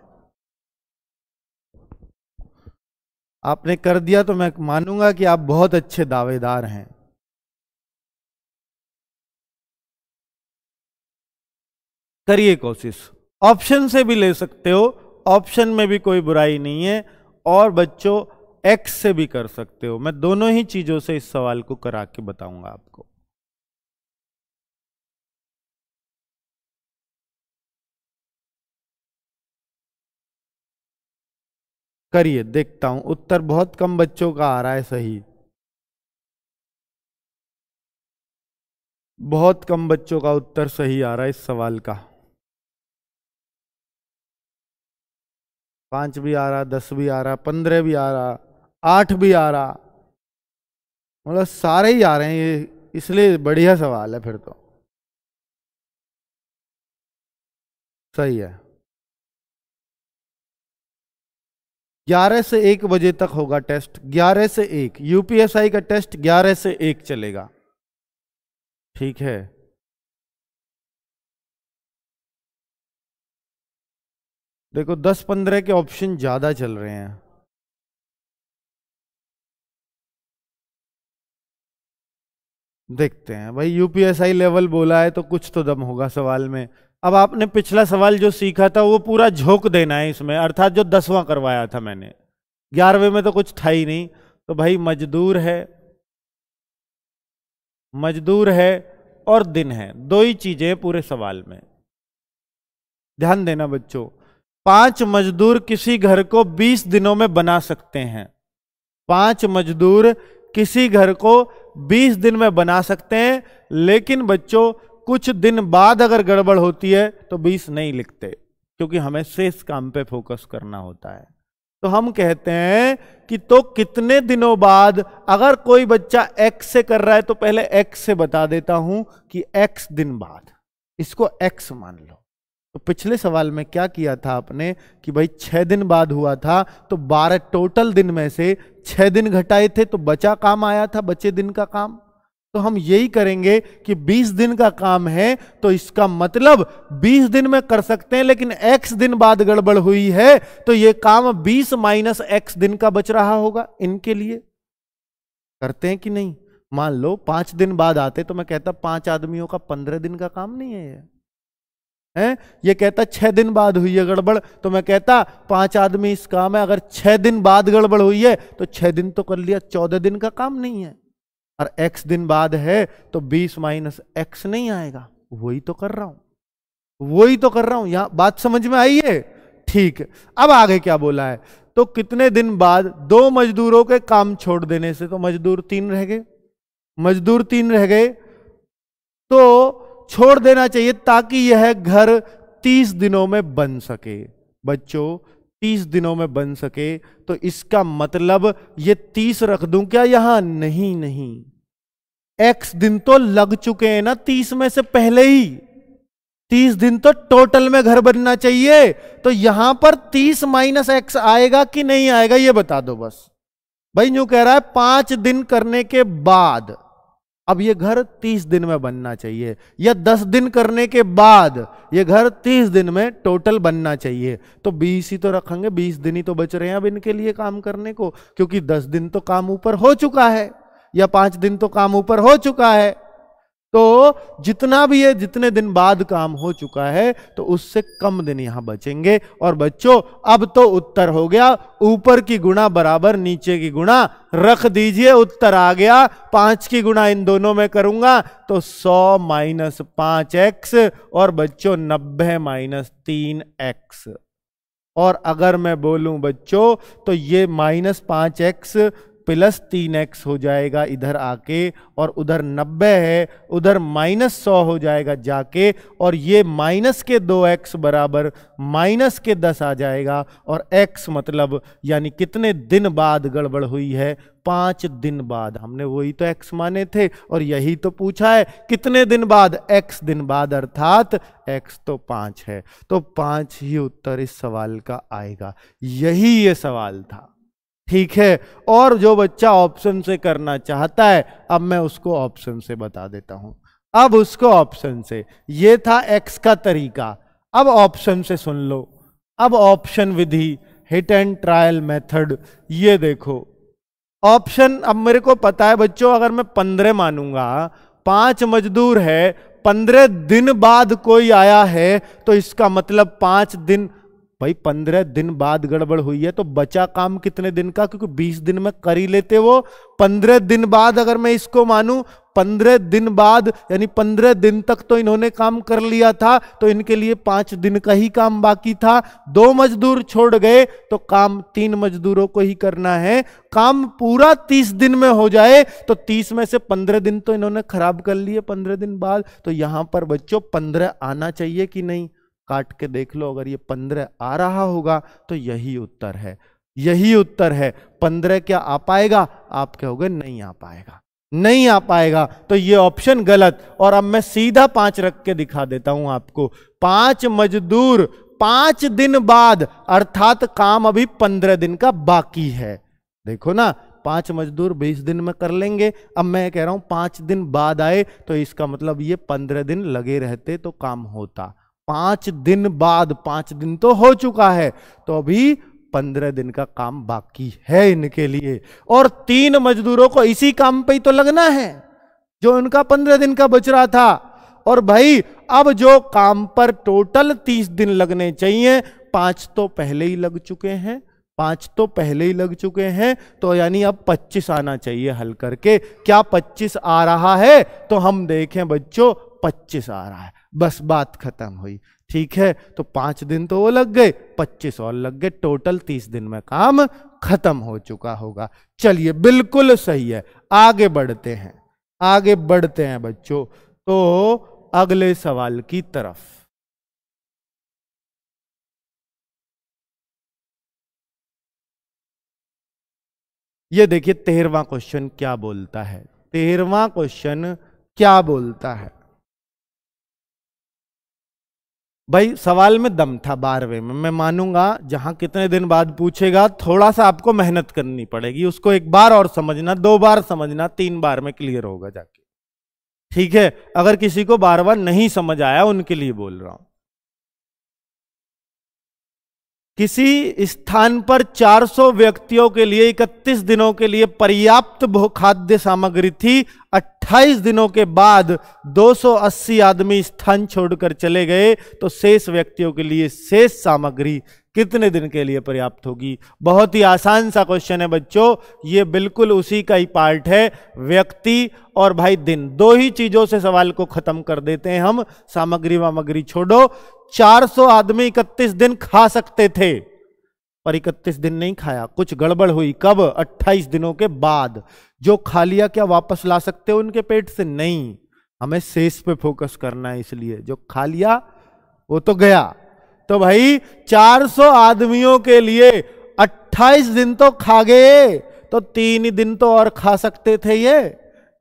आपने कर दिया तो मैं मानूंगा कि आप बहुत अच्छे दावेदार हैं करिए कोशिश ऑप्शन से भी ले सकते हो ऑप्शन में भी कोई बुराई नहीं है और बच्चों एक्स से भी कर सकते हो मैं दोनों ही चीजों से इस सवाल को करा के बताऊंगा आपको करिए देखता हूं उत्तर बहुत कम बच्चों का आ रहा है सही बहुत कम बच्चों का उत्तर सही आ रहा है इस सवाल का पांच भी आ रहा दस भी आ रहा पंद्रह भी आ रहा आठ भी आ रहा मतलब सारे ही आ रहे हैं ये इसलिए बढ़िया सवाल है फिर तो सही है ग्यारह से एक बजे तक होगा टेस्ट ग्यारह से एक यूपीएसआई का टेस्ट ग्यारह से एक चलेगा ठीक है देखो दस पंद्रह के ऑप्शन ज़्यादा चल रहे हैं देखते हैं भाई यूपीएसआई लेवल बोला है तो कुछ तो दम होगा सवाल में अब आपने पिछला सवाल जो सीखा था वो पूरा झोंक देना है इसमें अर्थात जो दसवां करवाया था मैंने ग्यारहवें में तो कुछ था ही नहीं तो भाई मजदूर है मजदूर है और दिन है दो ही चीजें पूरे सवाल में ध्यान देना बच्चों पांच मजदूर किसी घर को बीस दिनों में बना सकते हैं पांच मजदूर किसी घर को 20 दिन में बना सकते हैं लेकिन बच्चों कुछ दिन बाद अगर गड़बड़ होती है तो 20 नहीं लिखते क्योंकि हमें शेष काम पे फोकस करना होता है तो हम कहते हैं कि तो कितने दिनों बाद अगर कोई बच्चा एक्स से कर रहा है तो पहले एक्स से बता देता हूं कि एक्स दिन बाद इसको एक्स मान लो तो पिछले सवाल में क्या किया था आपने कि भाई छः दिन बाद हुआ था तो बारह टोटल दिन में से छः दिन घटाए थे तो बचा काम आया था बचे दिन का काम तो हम यही करेंगे कि 20 दिन का काम है तो इसका मतलब 20 दिन में कर सकते हैं लेकिन x दिन बाद गड़बड़ हुई है तो ये काम 20 माइनस एक्स दिन का बच रहा होगा इनके लिए करते हैं कि नहीं मान लो पांच दिन बाद आते तो मैं कहता पांच आदमियों का पंद्रह दिन का काम नहीं है हैं ये कहता छः दिन बाद हुई है गड़बड़ तो मैं कहता पांच आदमी इस काम है अगर छः दिन बाद गड़बड़ हुई है तो छः दिन तो कर लिया चौदह दिन का काम नहीं है और एक्स दिन बाद है तो बीस माइनस एक्स नहीं आएगा वही तो कर रहा हूं वही तो कर रहा हूं यहां बात समझ में आई है ठीक है अब आगे क्या बोला है तो कितने दिन बाद दो मजदूरों के काम छोड़ देने से तो मजदूर तीन रह गए मजदूर तीन रह गए तो छोड़ देना चाहिए ताकि यह घर तीस दिनों में बन सके बच्चों तीस दिनों में बन सके तो इसका मतलब ये तीस रख दूं क्या यहां नहीं नहीं एक्स दिन तो लग चुके हैं ना तीस में से पहले ही तीस दिन तो टोटल में घर बनना चाहिए तो यहां पर तीस माइनस एक्स आएगा कि नहीं आएगा ये बता दो बस भाई यू कह रहा है पांच दिन करने के बाद अब ये घर तीस दिन में बनना चाहिए या दस दिन करने के बाद ये घर तीस दिन में टोटल बनना चाहिए तो बीस ही तो रखेंगे बीस दिन ही तो बच रहे हैं अब इनके लिए काम करने को क्योंकि दस दिन तो काम ऊपर हो चुका है या पांच दिन तो काम ऊपर हो चुका है तो जितना भी ये जितने दिन बाद काम हो चुका है तो उससे कम दिन यहां बचेंगे और बच्चों अब तो उत्तर हो गया ऊपर की गुणा बराबर नीचे की गुणा रख दीजिए उत्तर आ गया पांच की गुणा इन दोनों में करूंगा तो सौ माइनस पांच एक्स और बच्चों नब्बे माइनस तीन एक्स और अगर मैं बोलूं बच्चों तो ये माइनस पांच एक्स प्लस तीन एक्स हो जाएगा इधर आके और उधर नब्बे है उधर माइनस सौ हो जाएगा जाके और ये माइनस के दो एक्स बराबर माइनस के दस आ जाएगा और एक्स मतलब यानी कितने दिन बाद गड़बड़ हुई है पाँच दिन बाद हमने वही तो एक्स माने थे और यही तो पूछा है कितने दिन बाद एक्स दिन बाद अर्थात एक्स तो पाँच है तो पाँच ही उत्तर इस सवाल का आएगा यही ये सवाल था ठीक है और जो बच्चा ऑप्शन से करना चाहता है अब मैं उसको ऑप्शन से बता देता हूं अब उसको ऑप्शन से ये था एक्स का तरीका अब ऑप्शन से सुन लो अब ऑप्शन विधि हिट एंड ट्रायल मेथड ये देखो ऑप्शन अब मेरे को पता है बच्चों अगर मैं पंद्रह मानूंगा पांच मजदूर है पंद्रह दिन बाद कोई आया है तो इसका मतलब पांच दिन भाई पंद्रह दिन बाद गड़बड़ हुई है तो बचा काम कितने दिन का क्योंकि बीस दिन में कर ही लेते वो पंद्रह दिन बाद अगर मैं इसको मानूं पंद्रह दिन बाद यानी पंद्रह दिन तक तो इन्होंने काम कर लिया था तो इनके लिए पांच दिन का ही काम बाकी था दो मजदूर छोड़ गए तो काम तीन मजदूरों को ही करना है काम पूरा तीस दिन में हो जाए तो तीस में से पंद्रह दिन तो इन्होंने खराब कर लिए पंद्रह दिन बाद तो यहां पर बच्चों पंद्रह आना चाहिए कि नहीं काट के देख लो अगर ये पंद्रह आ रहा होगा तो यही उत्तर है यही उत्तर है पंद्रह क्या आ पाएगा आप कहोगे नहीं आ पाएगा नहीं आ पाएगा तो ये ऑप्शन गलत और अब मैं सीधा पांच रख के दिखा देता हूं आपको पांच मजदूर पांच दिन बाद अर्थात काम अभी पंद्रह दिन का बाकी है देखो ना पांच मजदूर बीस दिन में कर लेंगे अब मैं कह रहा हूं पांच दिन बाद आए तो इसका मतलब ये पंद्रह दिन लगे रहते तो काम होता पांच दिन बाद पांच दिन तो हो चुका है तो अभी पंद्रह दिन का काम बाकी है इनके लिए और तीन मजदूरों को इसी काम पे ही तो लगना है जो उनका पंद्रह दिन का बच रहा था और भाई अब जो काम पर टोटल तीस दिन लगने चाहिए पांच तो पहले ही लग चुके हैं पांच तो पहले ही लग चुके हैं तो यानी अब पच्चीस आना चाहिए हल करके क्या पच्चीस आ रहा है तो हम देखें बच्चों पच्चीस आ रहा है बस बात खत्म हुई ठीक है तो पांच दिन तो वो लग गए पच्चीस और लग गए टोटल तीस दिन में काम खत्म हो चुका होगा चलिए बिल्कुल सही है आगे बढ़ते हैं आगे बढ़ते हैं बच्चों तो अगले सवाल की तरफ ये देखिए तेरवा क्वेश्चन क्या बोलता है तेरवा क्वेश्चन क्या बोलता है भाई सवाल में दम था बारहवें में मैं मानूंगा जहां कितने दिन बाद पूछेगा थोड़ा सा आपको मेहनत करनी पड़ेगी उसको एक बार और समझना दो बार समझना तीन बार में क्लियर होगा जाके ठीक है अगर किसी को बार बार नहीं समझ आया उनके लिए बोल रहा हूं किसी स्थान पर 400 व्यक्तियों के लिए 31 दिनों के लिए पर्याप्त खाद्य सामग्री थी 28 दिनों के बाद 280 आदमी स्थान छोड़कर चले गए तो शेष व्यक्तियों के लिए शेष सामग्री कितने दिन के लिए पर्याप्त होगी बहुत ही आसान सा क्वेश्चन है बच्चों ये बिल्कुल उसी का ही पार्ट है व्यक्ति और भाई दिन दो ही चीजों से सवाल को खत्म कर देते हैं हम सामग्री वामग्री छोड़ो 400 आदमी 31 दिन खा सकते थे पर 31 दिन नहीं खाया कुछ गड़बड़ हुई कब 28 दिनों के बाद जो खा लिया क्या वापस ला सकते हो उनके पेट से नहीं हमें शेष पे फोकस करना है इसलिए जो खा लिया वो तो गया तो भाई 400 आदमियों के लिए 28 दिन तो खा गए तो तीन दिन तो और खा सकते थे ये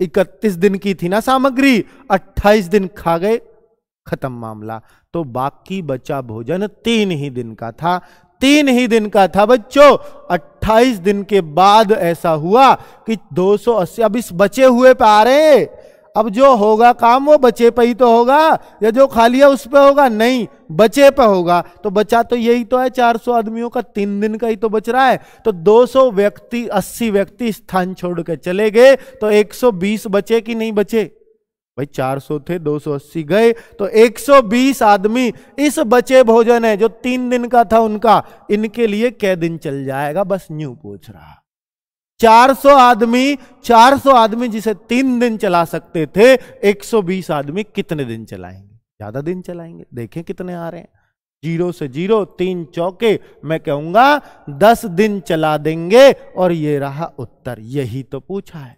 31 दिन की थी ना सामग्री 28 दिन खा गए खत्म मामला तो बाकी बचा भोजन तीन ही दिन का था तीन ही दिन का था बच्चों 28 दिन के बाद ऐसा हुआ कि 280 अब इस बचे हुए पे आ रहे अब जो होगा काम वो बचे पे ही तो होगा या जो खाली है उस पे होगा नहीं बचे पे होगा तो बचा तो यही तो है 400 आदमियों का तीन दिन का ही तो बच रहा है तो 200 व्यक्ति 80 व्यक्ति स्थान छोड़ के चले गए तो 120 बचे कि नहीं बचे भाई 400 थे 280 गए तो 120 आदमी इस बचे भोजन है जो तीन दिन का था उनका इनके लिए कै दिन चल जाएगा बस न्यू पूछ रहा 400 आदमी 400 आदमी जिसे तीन दिन चला सकते थे 120 आदमी कितने दिन चलाएंगे ज्यादा दिन चलाएंगे देखें कितने आ रहे हैं जीरो से जीरो तीन चौके मैं कहूंगा दस दिन चला देंगे और ये रहा उत्तर यही तो पूछा है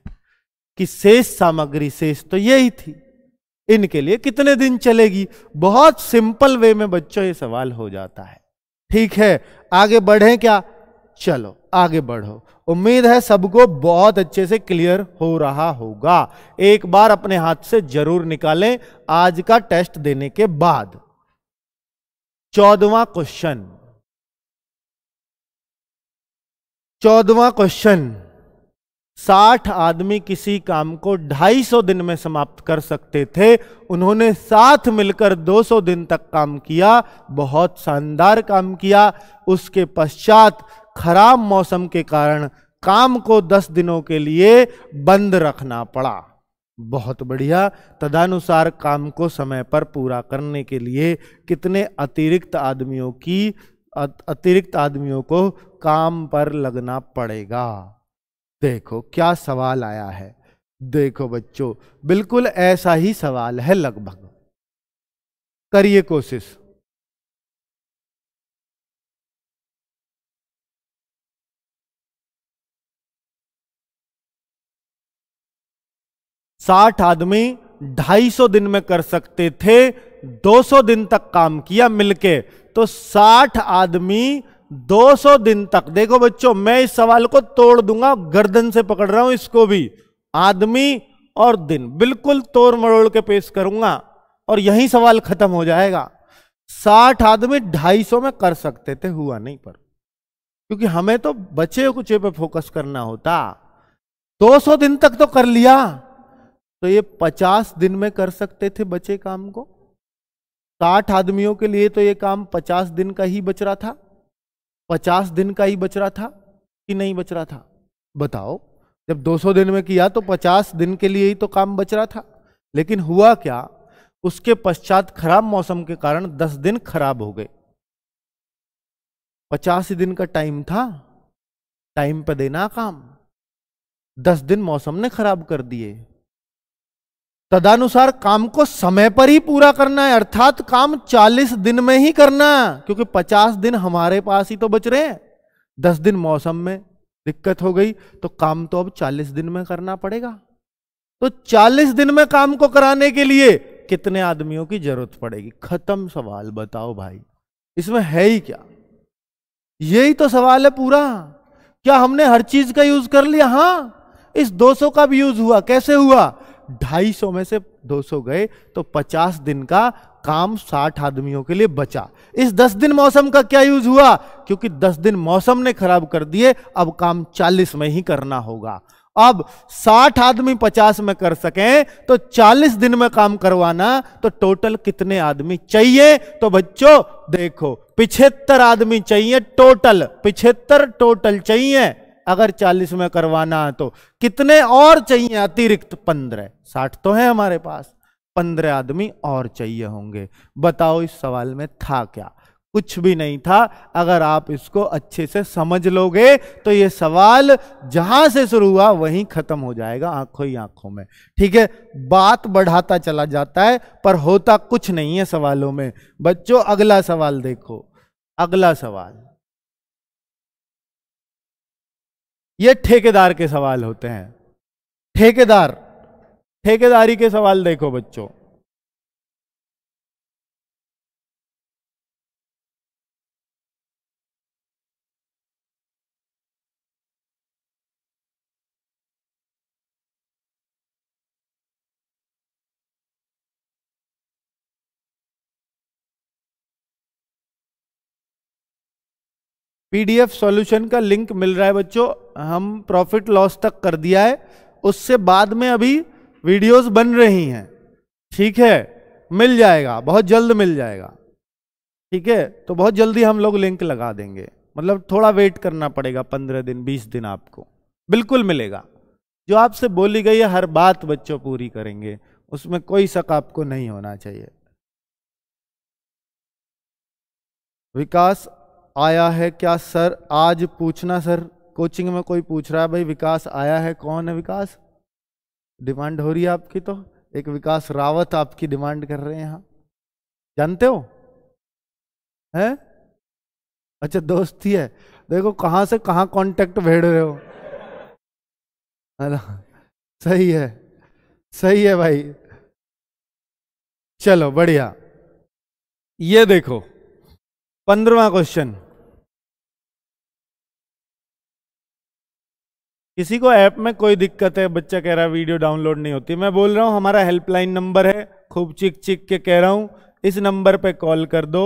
कि शेष सामग्री शेष तो यही थी इनके लिए कितने दिन चलेगी बहुत सिंपल वे में बच्चों ये सवाल हो जाता है ठीक है आगे बढ़े क्या चलो आगे बढ़ो उम्मीद है सबको बहुत अच्छे से क्लियर हो रहा होगा एक बार अपने हाथ से जरूर निकालें आज का टेस्ट देने के बाद चौदवा क्वेश्चन चौदवा क्वेश्चन साठ आदमी किसी काम को ढाई सौ दिन में समाप्त कर सकते थे उन्होंने साथ मिलकर दो सौ दिन तक काम किया बहुत शानदार काम किया उसके पश्चात खराब मौसम के कारण काम को दस दिनों के लिए बंद रखना पड़ा बहुत बढ़िया तदानुसार काम को समय पर पूरा करने के लिए कितने अतिरिक्त आदमियों की अतिरिक्त आदमियों को काम पर लगना पड़ेगा देखो क्या सवाल आया है देखो बच्चों बिल्कुल ऐसा ही सवाल है लगभग करिए कोशिश साठ आदमी ढाई सौ दिन में कर सकते थे दो सौ दिन तक काम किया मिलके तो साठ आदमी 200 दिन तक देखो बच्चों मैं इस सवाल को तोड़ दूंगा गर्दन से पकड़ रहा हूं इसको भी आदमी और दिन बिल्कुल तोड़ मरोड़ के पेश करूंगा और यही सवाल खत्म हो जाएगा साठ आदमी ढाई सौ में कर सकते थे हुआ नहीं पर क्योंकि हमें तो बचे कुचे पे फोकस करना होता 200 दिन तक तो कर लिया तो ये 50 दिन में कर सकते थे बचे काम को साठ आदमियों के लिए तो ये काम 50 दिन का ही बच रहा था पचास दिन का ही बच रहा था कि नहीं बच रहा था बताओ जब 200 दिन में किया तो 50 दिन के लिए ही तो काम बच रहा था लेकिन हुआ क्या उसके पश्चात खराब मौसम के कारण 10 दिन खराब हो गए 50 दिन का टाइम था टाइम पर देना काम 10 दिन मौसम ने खराब कर दिए तदानुसार काम को समय पर ही पूरा करना है अर्थात काम 40 दिन में ही करना क्योंकि 50 दिन हमारे पास ही तो बच रहे हैं 10 दिन मौसम में दिक्कत हो गई तो काम तो अब 40 दिन में करना पड़ेगा तो 40 दिन में काम को कराने के लिए कितने आदमियों की जरूरत पड़ेगी खत्म सवाल बताओ भाई इसमें है ही क्या यही तो सवाल है पूरा क्या हमने हर चीज का यूज कर लिया हाँ इस 200 का भी यूज हुआ कैसे हुआ ढाई सौ में से दो सौ गए तो पचास दिन का काम साठ आदमियों के लिए बचा इस दस दिन मौसम का क्या यूज हुआ क्योंकि दस दिन मौसम ने खराब कर दिए अब काम चालीस में ही करना होगा अब 60 आदमी 50 में कर सकें तो 40 दिन में काम करवाना तो टोटल कितने आदमी चाहिए तो बच्चों देखो पिछहत्तर आदमी चाहिए टोटल पिछहत्तर टोटल चाहिए अगर चालीस में करवाना है तो कितने और चाहिए अतिरिक्त पंद्रह साठ तो है हमारे पास पंद्रह आदमी और चाहिए होंगे बताओ इस सवाल में था क्या कुछ भी नहीं था अगर आप इसको अच्छे से समझ लोगे तो ये सवाल जहां से शुरू हुआ वहीं खत्म हो जाएगा आंखों ही आंखों में ठीक है बात बढ़ाता चला जाता है पर होता कुछ नहीं है सवालों में बच्चों अगला सवाल देखो अगला सवाल ये ठेकेदार के सवाल होते हैं ठेकेदार ठेकेदारी के सवाल देखो बच्चों पीडीएफ सॉल्यूशन का लिंक मिल रहा है बच्चों हम प्रॉफिट लॉस तक कर दिया है उससे बाद में अभी वीडियोस बन रही हैं ठीक है मिल जाएगा बहुत जल्द मिल जाएगा ठीक है तो बहुत जल्दी हम लोग लिंक लगा देंगे मतलब थोड़ा वेट करना पड़ेगा पंद्रह दिन बीस दिन आपको बिल्कुल मिलेगा जो आपसे बोली गई है हर बात बच्चों पूरी करेंगे उसमें कोई शक आपको नहीं होना चाहिए विकास आया है क्या सर आज पूछना सर कोचिंग में कोई पूछ रहा है भाई विकास आया है कौन है विकास डिमांड हो रही है आपकी तो एक विकास रावत आपकी डिमांड कर रहे हैं यहाँ जानते हो हैं अच्छा दोस्ती है देखो कहाँ से कहाँ कांटेक्ट भेड़ रहे हो ना सही है सही है भाई चलो बढ़िया ये देखो पंद्रवा क्वेश्चन किसी को ऐप में कोई दिक्कत है बच्चा कह रहा है वीडियो डाउनलोड नहीं होती मैं बोल रहा हूँ हमारा हेल्पलाइन नंबर है खूब चिक चिक के कह रहा हूँ इस नंबर पे कॉल कर दो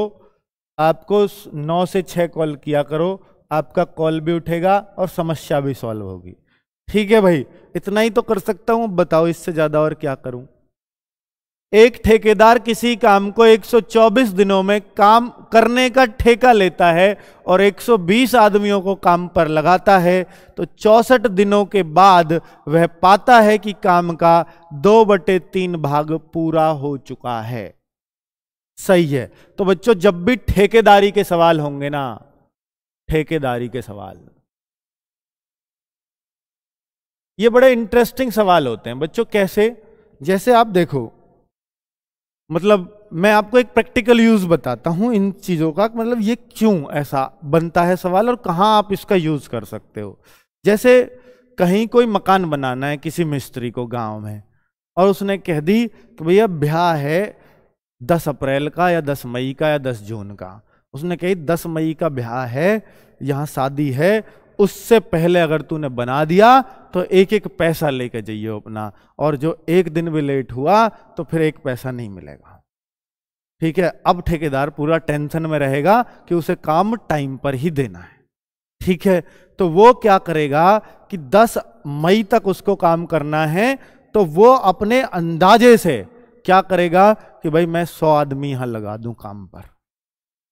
आपको नौ से छः कॉल किया करो आपका कॉल भी उठेगा और समस्या भी सॉल्व होगी ठीक है भाई इतना ही तो कर सकता हूँ बताओ इससे ज़्यादा और क्या करूँ एक ठेकेदार किसी काम को 124 दिनों में काम करने का ठेका लेता है और 120 आदमियों को काम पर लगाता है तो चौसठ दिनों के बाद वह पाता है कि काम का दो बटे तीन भाग पूरा हो चुका है सही है तो बच्चों जब भी ठेकेदारी के सवाल होंगे ना ठेकेदारी के सवाल ये बड़े इंटरेस्टिंग सवाल होते हैं बच्चों कैसे जैसे आप देखो मतलब मैं आपको एक प्रैक्टिकल यूज़ बताता हूँ इन चीज़ों का मतलब ये क्यों ऐसा बनता है सवाल और कहाँ आप इसका यूज़ कर सकते हो जैसे कहीं कोई मकान बनाना है किसी मिस्त्री को गांव में और उसने कह दी कि भैया ब्याह है दस अप्रैल का या दस मई का या दस जून का उसने कही दस मई का ब्याह है यहाँ शादी है उससे पहले अगर तूने बना दिया तो एक एक पैसा लेके जाइए अपना और जो एक दिन भी लेट हुआ तो फिर एक पैसा नहीं मिलेगा ठीक है अब ठेकेदार पूरा टेंशन में रहेगा कि उसे काम टाइम पर ही देना है ठीक है तो वो क्या करेगा कि 10 मई तक उसको काम करना है तो वो अपने अंदाजे से क्या करेगा कि भाई मैं 100 आदमी यहां लगा दूं काम पर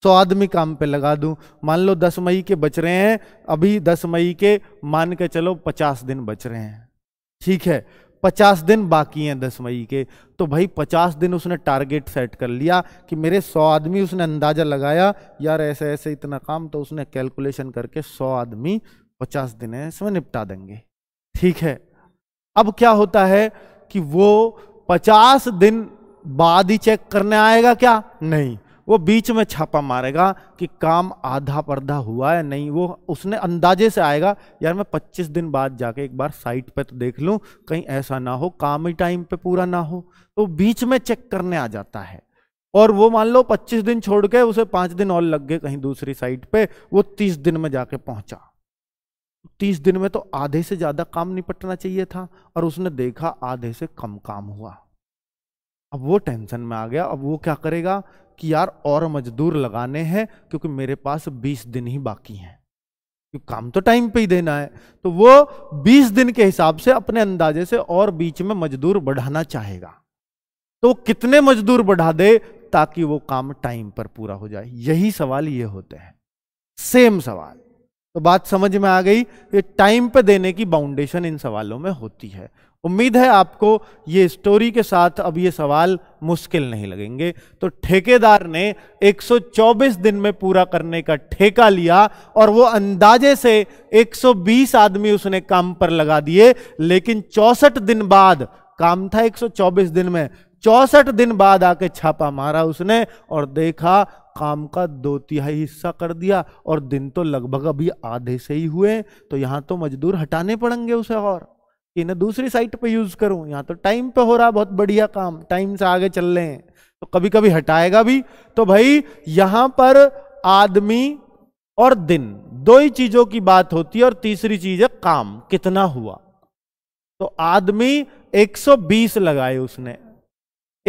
सौ तो आदमी काम पे लगा दूं मान लो दस मई के बच रहे हैं अभी दस मई के मान के चलो पचास दिन बच रहे हैं ठीक है पचास दिन बाकी हैं दस मई के तो भाई पचास दिन उसने टारगेट सेट कर लिया कि मेरे सौ आदमी उसने अंदाज़ा लगाया यार ऐसे ऐसे इतना काम तो उसने कैलकुलेशन करके सौ आदमी पचास दिन है इसमें निपटा देंगे ठीक है अब क्या होता है कि वो पचास दिन बाद ही चेक करने आएगा क्या नहीं वो बीच में छापा मारेगा कि काम आधा पर्धा हुआ या नहीं वो उसने अंदाजे से आएगा यार मैं 25 दिन बाद जाके एक बार साइट पे तो देख लूँ कहीं ऐसा ना हो काम ही टाइम पे पूरा ना हो तो बीच में चेक करने आ जाता है और वो मान लो 25 दिन छोड़ के उसे पाँच दिन और लग गए कहीं दूसरी साइट पे वो तीस दिन में जाके पहुंचा तीस दिन में तो आधे से ज़्यादा काम निपटना चाहिए था और उसने देखा आधे से कम काम हुआ अब वो टेंशन में आ गया अब वो क्या करेगा कि यार और मजदूर लगाने हैं क्योंकि मेरे पास बीस दिन ही बाकी हैं क्योंकि काम तो टाइम पे ही देना है तो वो बीस दिन के हिसाब से अपने अंदाजे से और बीच में मजदूर बढ़ाना चाहेगा तो कितने मजदूर बढ़ा दे ताकि वो काम टाइम पर पूरा हो जाए यही सवाल ये होते हैं सेम सवाल तो बात समझ में आ गई ये टाइम पे देने की बाउंडेशन इन सवालों में होती है उम्मीद है आपको ये स्टोरी के साथ अब ये सवाल मुश्किल नहीं लगेंगे तो ठेकेदार ने 124 दिन में पूरा करने का ठेका लिया और वो अंदाजे से 120 आदमी उसने काम पर लगा दिए लेकिन चौसठ दिन बाद काम था 124 दिन में चौसठ दिन बाद आके छापा मारा उसने और देखा काम का दो तिहाई हिस्सा कर दिया और दिन तो लगभग अभी आधे से ही हुए तो यहां तो मजदूर हटाने पड़ेंगे उसे और कि ना दूसरी साइट पे यूज करूं यहाँ तो टाइम पे हो रहा बहुत बढ़िया काम टाइम से आगे चल रहे हैं तो कभी कभी हटाएगा भी तो भाई यहां पर आदमी और दिन दो ही चीजों की बात होती है और तीसरी चीज है काम कितना हुआ तो आदमी 120 लगाए उसने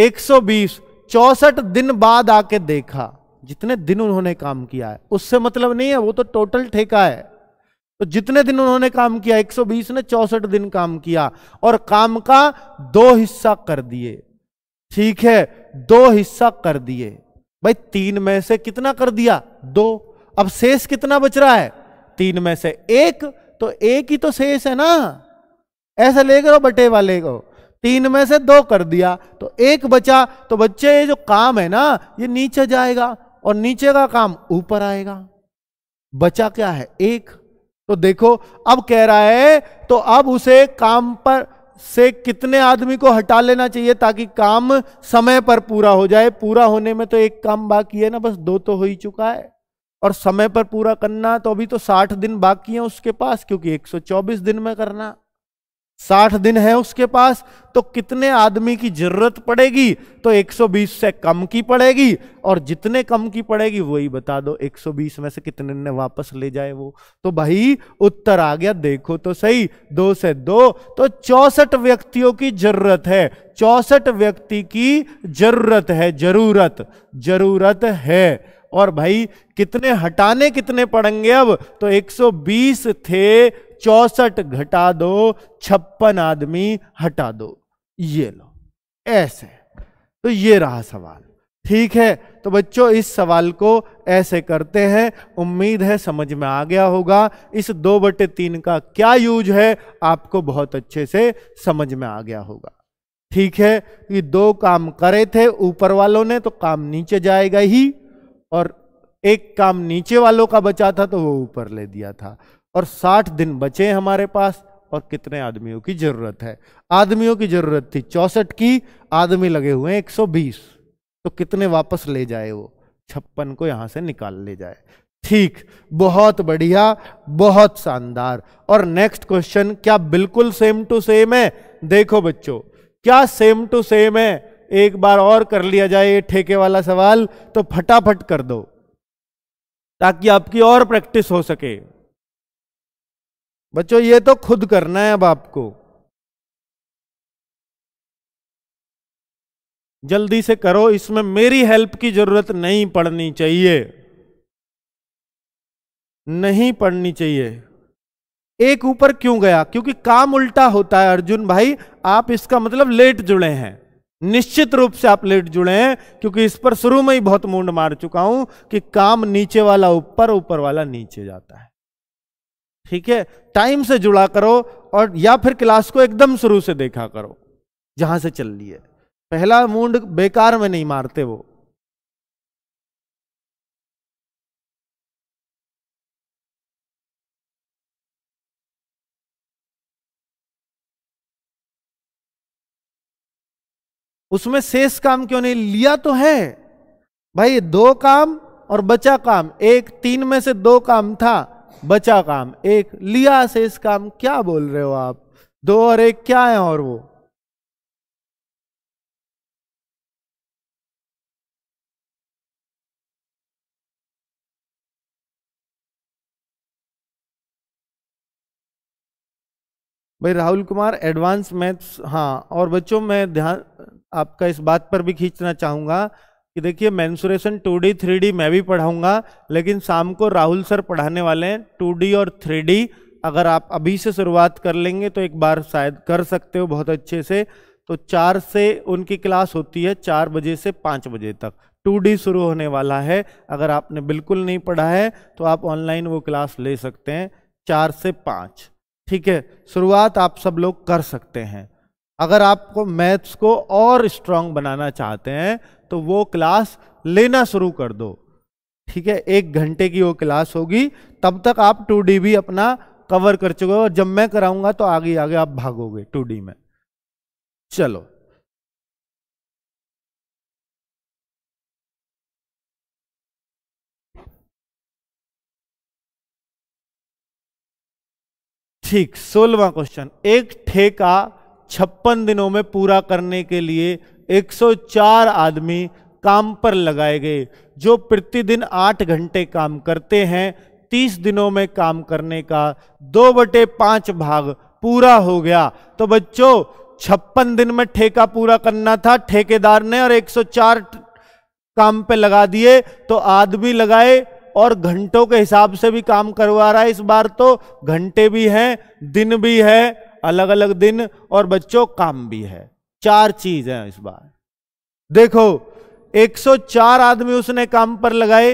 120 चौसठ दिन बाद आके देखा जितने दिन उन्होंने काम किया है उससे मतलब नहीं है वो तो टोटल ठेका है तो जितने दिन उन्होंने काम किया 120 ने चौसठ दिन काम किया और काम का दो हिस्सा कर दिए ठीक है दो हिस्सा कर दिए भाई तीन में से कितना कर दिया दो अब शेष कितना बच रहा है तीन में से एक तो एक ही तो शेष है ना ऐसा ले करो बटे वाले को तीन में से दो कर दिया तो एक बचा तो बच्चे ये जो काम है ना ये नीचे जाएगा और नीचे का काम ऊपर आएगा बचा क्या है एक तो देखो अब कह रहा है तो अब उसे काम पर से कितने आदमी को हटा लेना चाहिए ताकि काम समय पर पूरा हो जाए पूरा होने में तो एक काम बाकी है ना बस दो तो हो ही चुका है और समय पर पूरा करना तो अभी तो 60 दिन बाकी हैं उसके पास क्योंकि 124 दिन में करना साठ दिन है उसके पास तो कितने आदमी की जरूरत पड़ेगी तो 120 से कम की पड़ेगी और जितने कम की पड़ेगी वही बता दो 120 में से कितने ने वापस ले जाए वो तो भाई उत्तर आ गया देखो तो सही दो से दो तो चौसठ व्यक्तियों की जरूरत है चौसठ व्यक्ति की जरूरत है जरूरत जरूरत है और भाई कितने हटाने कितने पड़ेंगे अब तो 120 थे चौसठ घटा दो छप्पन आदमी हटा दो ये लो ऐसे तो ये रहा सवाल ठीक है तो बच्चों इस सवाल को ऐसे करते हैं उम्मीद है समझ में आ गया होगा इस दो बटे तीन का क्या यूज है आपको बहुत अच्छे से समझ में आ गया होगा ठीक है ये दो काम करे थे ऊपर वालों ने तो काम नीचे जाएगा ही और एक काम नीचे वालों का बचा था तो वो ऊपर ले दिया था और 60 दिन बचे हैं हमारे पास और कितने आदमियों की जरूरत है आदमियों की जरूरत थी चौसठ की आदमी लगे हुए हैं बीस तो कितने वापस ले जाए वो छप्पन को यहां से निकाल ले जाए ठीक बहुत बढ़िया बहुत शानदार और नेक्स्ट क्वेश्चन क्या बिल्कुल सेम टू सेम है देखो बच्चों क्या सेम टू सेम है एक बार और कर लिया जाए ये ठेके वाला सवाल तो फटाफट कर दो ताकि आपकी और प्रैक्टिस हो सके बच्चों ये तो खुद करना है अब आपको जल्दी से करो इसमें मेरी हेल्प की जरूरत नहीं पड़नी चाहिए नहीं पड़नी चाहिए एक ऊपर क्यों गया क्योंकि काम उल्टा होता है अर्जुन भाई आप इसका मतलब लेट जुड़े हैं निश्चित रूप से आप लेट जुड़े हैं क्योंकि इस पर शुरू में ही बहुत मूड मार चुका हूं कि काम नीचे वाला ऊपर ऊपर वाला नीचे जाता है ठीक है टाइम से जुड़ा करो और या फिर क्लास को एकदम शुरू से देखा करो जहां से चल रही है पहला मूड बेकार में नहीं मारते वो उसमें शेष काम क्यों नहीं लिया तो है भाई दो काम और बचा काम एक तीन में से दो काम था बचा काम एक लिया शेष काम क्या बोल रहे हो आप दो और एक क्या है और वो भाई राहुल कुमार एडवांस मैथ्स हाँ और बच्चों मैं ध्यान आपका इस बात पर भी खींचना चाहूंगा कि देखिए mensuration two D three D मैं भी पढ़ाऊंगा लेकिन शाम को राहुल सर पढ़ाने वाले हैं टू डी और थ्री डी अगर आप अभी से शुरुआत कर लेंगे तो एक बार शायद कर सकते हो बहुत अच्छे से तो चार से उनकी क्लास होती है चार बजे से पाँच बजे तक टू डी शुरू होने वाला है अगर आपने बिल्कुल नहीं पढ़ा है तो आप ऑनलाइन वो क्लास ले सकते हैं चार से पाँच ठीक है शुरुआत आप सब लोग कर सकते हैं अगर आपको मैथ्स को और स्ट्रांग बनाना चाहते हैं तो वो क्लास लेना शुरू कर दो ठीक है एक घंटे की वो क्लास होगी तब तक आप टू डी भी अपना कवर कर चुके हो और जब मैं कराऊंगा तो आगे आगे आप भागोगे टू डी में चलो ठीक सोलवा क्वेश्चन एक ठेका छप्पन दिनों में पूरा करने के लिए 104 आदमी काम पर लगाए गए जो प्रतिदिन आठ घंटे काम करते हैं तीस दिनों में काम करने का दो बटे पांच भाग पूरा हो गया तो बच्चों छप्पन दिन में ठेका पूरा करना था ठेकेदार ने और 104 काम पे लगा दिए तो आदमी लगाए और घंटों के हिसाब से भी काम करवा रहा है इस बार तो घंटे भी हैं दिन भी है अलग अलग दिन और बच्चों काम भी है चार चीज है इस बार देखो 104 आदमी उसने काम पर लगाए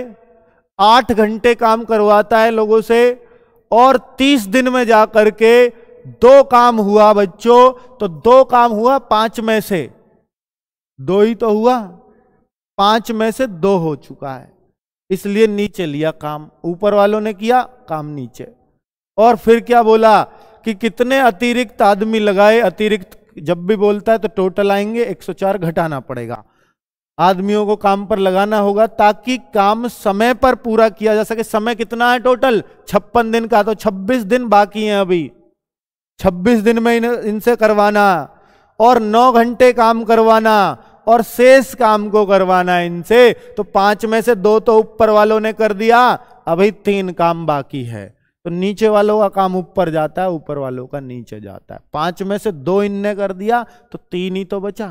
आठ घंटे काम करवाता है लोगों से और 30 दिन में जा करके दो काम हुआ बच्चों तो दो काम हुआ पांच में से दो ही तो हुआ पांच में से दो हो चुका है इसलिए नीचे लिया काम ऊपर वालों ने किया काम नीचे और फिर क्या बोला कि कितने अतिरिक्त आदमी लगाए अतिरिक्त जब भी बोलता है तो टोटल आएंगे 104 घटाना पड़ेगा आदमियों को काम पर लगाना होगा ताकि काम समय पर पूरा किया जा सके समय कितना है टोटल छप्पन दिन का तो 26 दिन बाकी हैं अभी 26 दिन में इन, इनसे करवाना और 9 घंटे काम करवाना और शेष काम को करवाना इनसे तो पांच में से दो तो ऊपर वालों ने कर दिया अभी तीन काम बाकी है तो नीचे वालों का काम ऊपर जाता है ऊपर वालों का नीचे जाता है पांच में से दो इनने कर दिया तो तीन ही तो बचा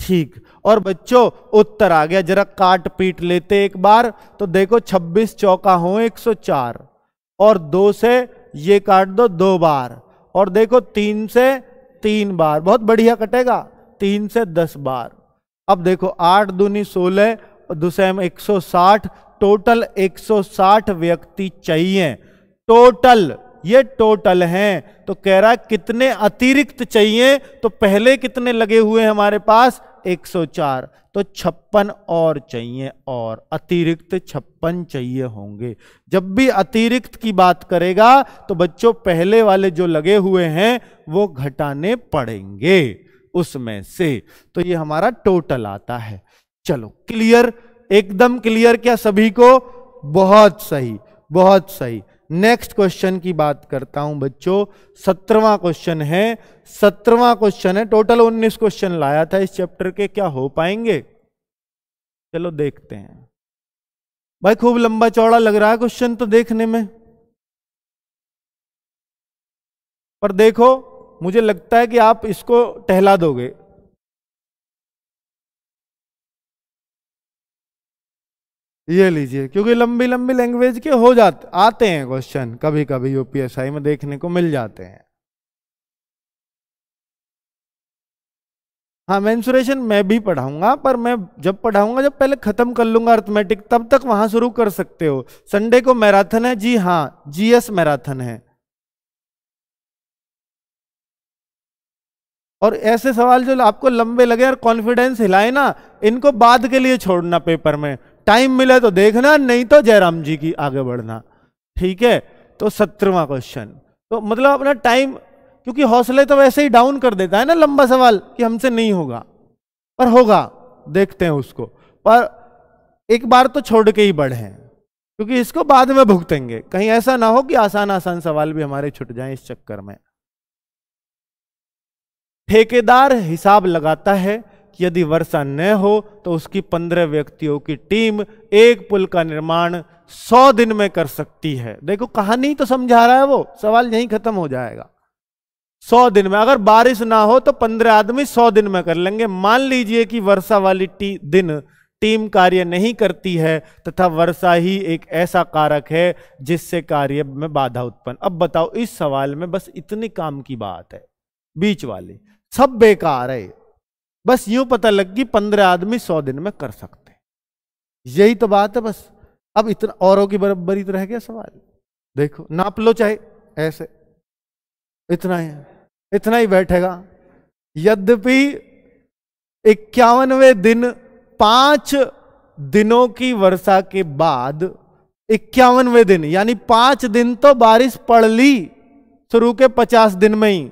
ठीक और बच्चों उत्तर आ गया जरा काट पीट लेते एक बार तो देखो 26 चौका हो 104 और दो से ये काट दो दो बार और देखो तीन से तीन बार बहुत बढ़िया कटेगा तीन से दस बार अब देखो आठ दूनी सोलह दूसरे में एक टोटल साठ व्यक्ति चाहिए टोटल ये टोटल हैं तो कह रहा कितने अतिरिक्त चाहिए तो पहले कितने लगे हुए हैं हमारे पास 104 तो छप्पन और चाहिए और अतिरिक्त छप्पन चाहिए होंगे जब भी अतिरिक्त की बात करेगा तो बच्चों पहले वाले जो लगे हुए हैं वो घटाने पड़ेंगे उसमें से तो ये हमारा टोटल आता है चलो क्लियर एकदम क्लियर क्या सभी को बहुत सही बहुत सही नेक्स्ट क्वेश्चन की बात करता हूं बच्चों सत्रवा क्वेश्चन है सत्रवा क्वेश्चन है टोटल उन्नीस क्वेश्चन लाया था इस चैप्टर के क्या हो पाएंगे चलो देखते हैं भाई खूब लंबा चौड़ा लग रहा है क्वेश्चन तो देखने में पर देखो मुझे लगता है कि आप इसको टहला दोगे ये लीजिए क्योंकि लंबी लंबी लैंग्वेज के हो जाते आते हैं क्वेश्चन कभी कभी यूपीएसआई में देखने को मिल जाते हैं हाँ मैंसुरेशन मैं भी पढ़ाऊंगा पर मैं जब पढ़ाऊंगा जब पहले खत्म कर लूंगा अर्थमेटिक तब तक वहां शुरू कर सकते हो संडे को मैराथन है जी हाँ जीएस मैराथन है और ऐसे सवाल जो आपको लंबे लगे और कॉन्फिडेंस हिलाए ना इनको बाद के लिए छोड़ना पेपर में टाइम मिले तो देखना नहीं तो जयराम जी की आगे बढ़ना ठीक है तो सत्रवा क्वेश्चन तो मतलब अपना टाइम क्योंकि हौसले तो वैसे ही डाउन कर देता है ना लंबा सवाल कि हमसे नहीं होगा पर होगा देखते हैं उसको पर एक बार तो छोड़ के ही बढ़े क्योंकि इसको बाद में भुगतेंगे कहीं ऐसा ना हो कि आसान आसान सवाल भी हमारे छुट जाएं इस चक्कर में ठेकेदार हिसाब लगाता है कि यदि वर्षा न हो तो उसकी पंद्रह व्यक्तियों की टीम एक पुल का निर्माण सौ दिन में कर सकती है देखो कहानी तो समझा रहा है वो सवाल यहीं खत्म हो जाएगा सौ दिन में अगर बारिश ना हो तो पंद्रह आदमी सौ दिन में कर लेंगे मान लीजिए कि वर्षा वाली टी, दिन टीम कार्य नहीं करती है तथा वर्षा ही एक ऐसा कारक है जिससे कार्य में बाधा उत्पन्न अब बताओ इस सवाल में बस इतनी काम की बात है बीच वाली सब बेकार है बस यूं पता लग गई पंद्रह आदमी सौ दिन में कर सकते यही तो बात है बस अब इतना औरों की बराबरी तो रह गया सवाल देखो नाप लो चाहे ऐसे इतना ही इतना ही बैठेगा यद्यपि इक्यावनवे दिन पांच दिनों की वर्षा के बाद इक्यावनवे दिन यानी पांच दिन तो बारिश पड़ ली शुरू के पचास दिन में ही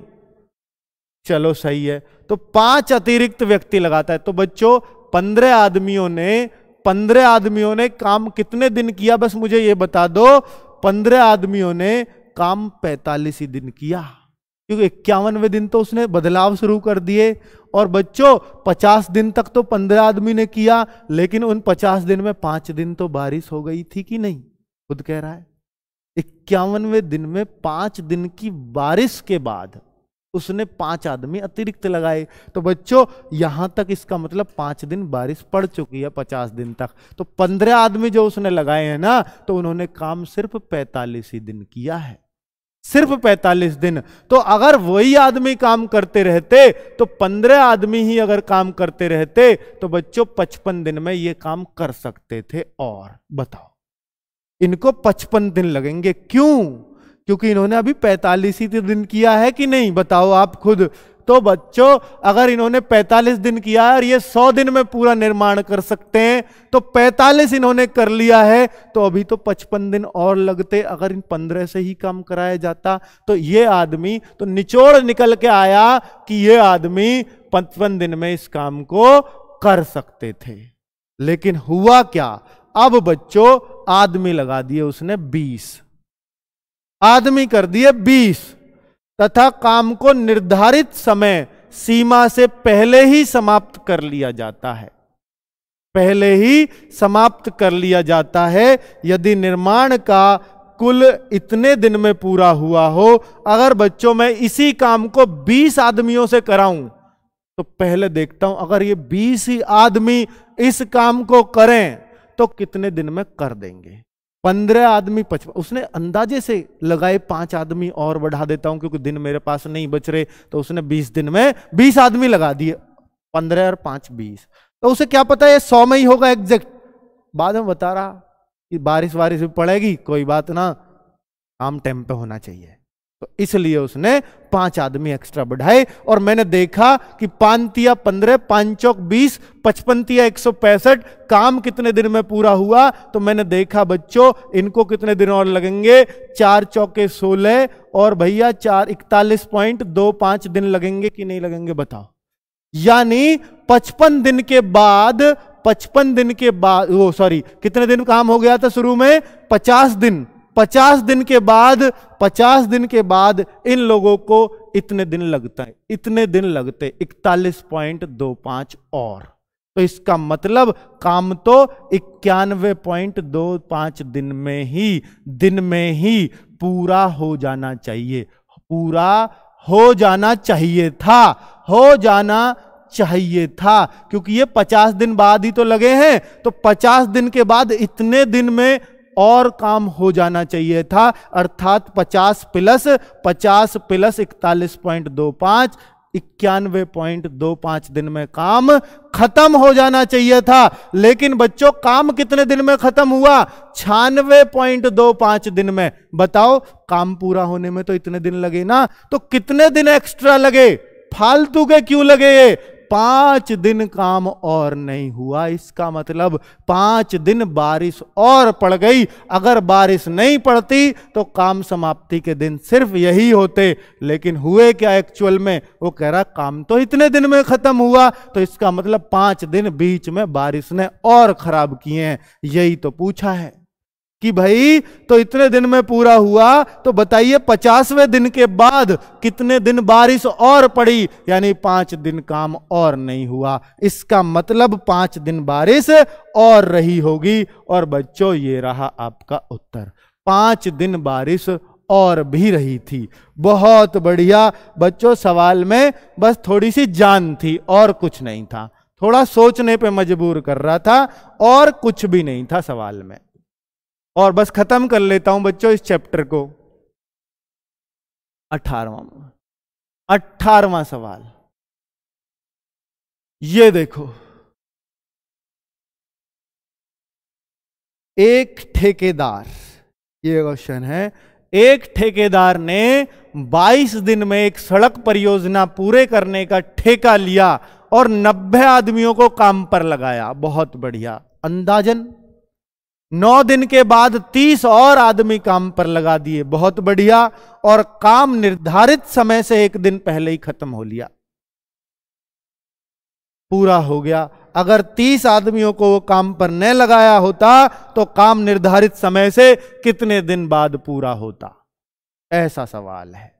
चलो सही है तो पांच अतिरिक्त व्यक्ति लगाता है तो बच्चों पंद्रह आदमियों ने पंद्रह आदमियों ने काम कितने दिन किया बस मुझे ये बता दो पंद्रह आदमियों ने काम पैतालीस ही दिन किया क्योंकि इक्यावनवे दिन तो उसने बदलाव शुरू कर दिए और बच्चों पचास दिन तक तो पंद्रह आदमी ने किया लेकिन उन पचास दिन में पांच दिन तो बारिश हो गई थी कि नहीं खुद कह रहा है इक्यावनवे दिन में पांच दिन की बारिश के बाद उसने पांच आदमी अतिरिक्त लगाए तो बच्चों यहां तक इसका मतलब पांच दिन बारिश पड़ चुकी है पचास दिन तक तो पंद्रह आदमी जो उसने लगाए हैं ना तो उन्होंने काम सिर्फ पैंतालीस ही दिन किया है सिर्फ पैंतालीस दिन तो अगर वही आदमी काम करते रहते तो पंद्रह आदमी ही अगर काम करते रहते तो बच्चों पचपन दिन में ये काम कर सकते थे और बताओ इनको पचपन दिन लगेंगे क्यों क्योंकि इन्होंने अभी पैंतालीस ही तो दिन किया है कि नहीं बताओ आप खुद तो बच्चों अगर इन्होंने 45 दिन किया और ये 100 दिन में पूरा निर्माण कर सकते हैं तो 45 इन्होंने कर लिया है तो अभी तो 55 दिन और लगते अगर इन 15 से ही काम कराया जाता तो ये आदमी तो निचोड़ निकल के आया कि ये आदमी पचपन दिन में इस काम को कर सकते थे लेकिन हुआ क्या अब बच्चों आदमी लगा दिए उसने बीस आदमी कर दिए बीस तथा काम को निर्धारित समय सीमा से पहले ही समाप्त कर लिया जाता है पहले ही समाप्त कर लिया जाता है यदि निर्माण का कुल इतने दिन में पूरा हुआ हो अगर बच्चों मैं इसी काम को 20 आदमियों से कराऊं तो पहले देखता हूं अगर ये 20 ही आदमी इस काम को करें तो कितने दिन में कर देंगे पंद्रह आदमी पचपन उसने अंदाजे से लगाए पांच आदमी और बढ़ा देता हूं क्योंकि दिन मेरे पास नहीं बच रहे तो उसने बीस दिन में बीस आदमी लगा दिए पंद्रह और पांच बीस तो उसे क्या पता है सौ में ही होगा एग्जैक्ट बाद में बता रहा कि बारिश वारिश भी पड़ेगी कोई बात ना आम टाइम पे होना चाहिए तो इसलिए उसने पांच आदमी एक्स्ट्रा बढ़ाए और मैंने देखा कि पांतिया पंद्रह पांचौक बीस पचपनतिया एक सौ पैंसठ काम कितने दिन में पूरा हुआ तो मैंने देखा बच्चों इनको कितने दिन और लगेंगे चार चौके सोलह और भैया चार इकतालीस पॉइंट दो पांच दिन लगेंगे कि नहीं लगेंगे बताओ यानी पचपन दिन के बाद पचपन दिन के बाद वो सॉरी कितने दिन काम हो गया था शुरू में पचास दिन पचास दिन के बाद पचास दिन के बाद इन लोगों को इतने दिन लगता है इतने दिन लगते इकतालीस पॉइंट दो पांच और तो इसका मतलब काम तो इक्यानवे पॉइंट दो पांच दिन में ही दिन में ही पूरा हो जाना चाहिए पूरा हो जाना चाहिए था हो जाना चाहिए था क्योंकि ये पचास दिन बाद ही तो लगे हैं तो पचास दिन के बाद इतने दिन में और काम हो जाना चाहिए था अर्थात 50 प्लस 50 प्लस इकतालीस पॉइंट दो पांच इक्यानवे पॉइंट दो पांच दिन में काम खत्म हो जाना चाहिए था लेकिन बच्चों काम कितने दिन में खत्म हुआ छियानवे पॉइंट दो पांच दिन में बताओ काम पूरा होने में तो इतने दिन लगे ना तो कितने दिन एक्स्ट्रा लगे फालतू के क्यों लगे ये पांच दिन काम और नहीं हुआ इसका मतलब पांच दिन बारिश और पड़ गई अगर बारिश नहीं पड़ती तो काम समाप्ति के दिन सिर्फ यही होते लेकिन हुए क्या एक्चुअल में वो कह रहा काम तो इतने दिन में खत्म हुआ तो इसका मतलब पांच दिन बीच में बारिश ने और खराब किए हैं यही तो पूछा है कि भाई तो इतने दिन में पूरा हुआ तो बताइए पचासवें दिन के बाद कितने दिन बारिश और पड़ी यानी पांच दिन काम और नहीं हुआ इसका मतलब पांच दिन बारिश और रही होगी और बच्चों ये रहा आपका उत्तर पांच दिन बारिश और भी रही थी बहुत बढ़िया बच्चों सवाल में बस थोड़ी सी जान थी और कुछ नहीं था थोड़ा सोचने पे मजबूर कर रहा था और कुछ भी नहीं था सवाल में और बस खत्म कर लेता हूं बच्चों इस चैप्टर को अठारवा अठारवा सवाल ये देखो एक ठेकेदार ये क्वेश्चन है एक ठेकेदार ने 22 दिन में एक सड़क परियोजना पूरे करने का ठेका लिया और 90 आदमियों को काम पर लगाया बहुत बढ़िया अंदाजन नौ दिन के बाद तीस और आदमी काम पर लगा दिए बहुत बढ़िया और काम निर्धारित समय से एक दिन पहले ही खत्म हो लिया पूरा हो गया अगर तीस आदमियों को वो काम पर न लगाया होता तो काम निर्धारित समय से कितने दिन बाद पूरा होता ऐसा सवाल है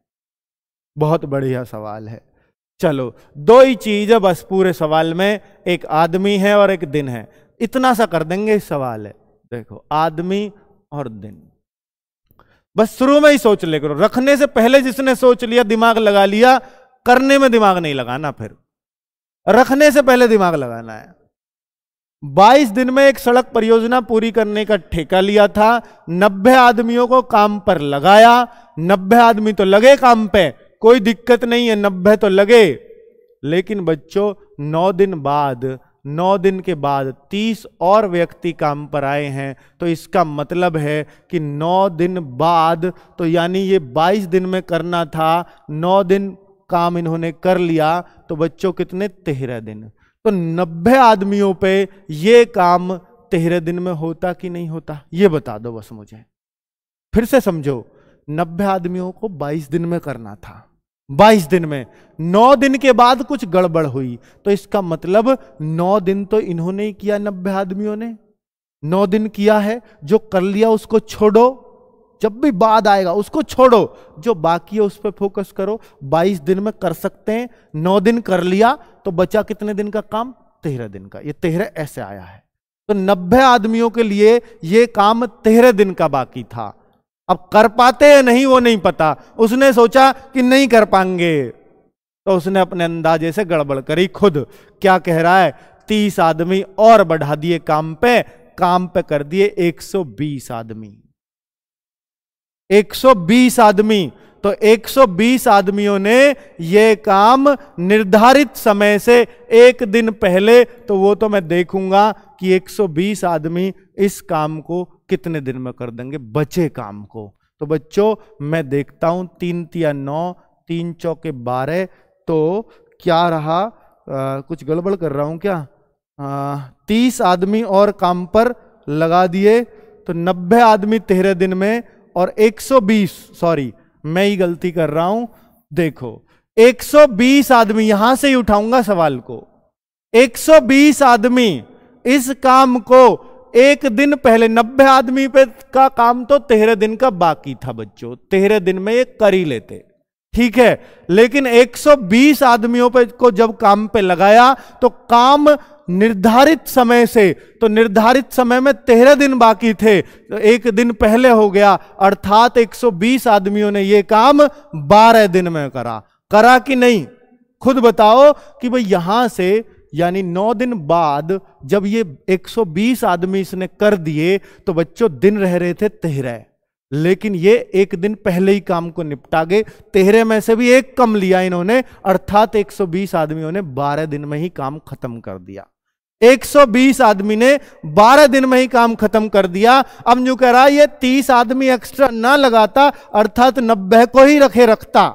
बहुत बढ़िया सवाल है चलो दो ही चीज है बस पूरे सवाल में एक आदमी है और एक दिन है इतना सा कर देंगे इस सवाल है देखो आदमी और दिन बस शुरू में ही सोच ले करो रखने से पहले जिसने सोच लिया दिमाग लगा लिया करने में दिमाग नहीं लगाना फिर रखने से पहले दिमाग लगाना है 22 दिन में एक सड़क परियोजना पूरी करने का ठेका लिया था 90 आदमियों को काम पर लगाया 90 आदमी तो लगे काम पे कोई दिक्कत नहीं है 90 तो लगे लेकिन बच्चों नौ दिन बाद नौ दिन के बाद तीस और व्यक्ति काम पर आए हैं तो इसका मतलब है कि नौ दिन बाद तो यानी ये बाईस दिन में करना था नौ दिन काम इन्होंने कर लिया तो बच्चों कितने तेरह दिन तो नब्बे आदमियों पे ये काम तेरह दिन में होता कि नहीं होता ये बता दो बस मुझे फिर से समझो नब्बे आदमियों को बाईस दिन में करना था बाईस दिन में नौ दिन के बाद कुछ गड़बड़ हुई तो इसका मतलब नौ दिन तो इन्होंने ही किया नब्बे आदमियों ने नौ दिन किया है जो कर लिया उसको छोड़ो जब भी बाद आएगा उसको छोड़ो जो बाकी है उस पर फोकस करो बाईस दिन में कर सकते हैं नौ दिन कर लिया तो बचा कितने दिन का काम तेरह दिन का ये तेरह ऐसे आया है तो नब्बे आदमियों के लिए ये काम तेरह दिन का बाकी था अब कर पाते हैं नहीं वो नहीं पता उसने सोचा कि नहीं कर पाएंगे तो उसने अपने अंदाजे से गड़बड़ करी खुद क्या कह रहा है तीस आदमी और बढ़ा दिए काम पे काम पे कर दिए 120 आदमी 120 आदमी तो 120 आदमियों ने यह काम निर्धारित समय से एक दिन पहले तो वो तो मैं देखूंगा कि 120 आदमी इस काम को कितने दिन में कर देंगे बचे काम को तो बच्चों मैं देखता हूँ तीन तिया नौ तीन चौके बारह तो क्या रहा आ, कुछ गड़बड़ कर रहा हूँ क्या आ, तीस आदमी और काम पर लगा दिए तो नब्बे आदमी तेरह दिन में और 120 सॉरी मैं ही गलती कर रहा हूं देखो 120 आदमी यहां से ही उठाऊंगा सवाल को 120 आदमी इस काम को एक दिन पहले नब्बे आदमी पे का काम तो तेरह दिन का बाकी था बच्चों तेरह दिन में ये कर ही लेते ठीक है लेकिन 120 आदमियों पे को जब काम पे लगाया तो काम निर्धारित समय से तो निर्धारित समय में तेरह दिन बाकी थे तो एक दिन पहले हो गया अर्थात 120 आदमियों ने यह काम 12 दिन में करा करा कि नहीं खुद बताओ कि भाई यहां से यानी नौ दिन बाद जब ये 120 आदमी इसने कर दिए तो बच्चों दिन रह रहे थे तेहरे लेकिन ये एक दिन पहले ही काम को निपटा गए तेहरे में से भी एक कम लिया इन्होंने अर्थात 120 आदमियों ने 12 दिन में ही काम खत्म कर दिया 120 आदमी ने 12 दिन में ही काम खत्म कर दिया अब जो कह रहा ये 30 आदमी एक्स्ट्रा ना लगाता अर्थात नब्बे को ही रखे रखता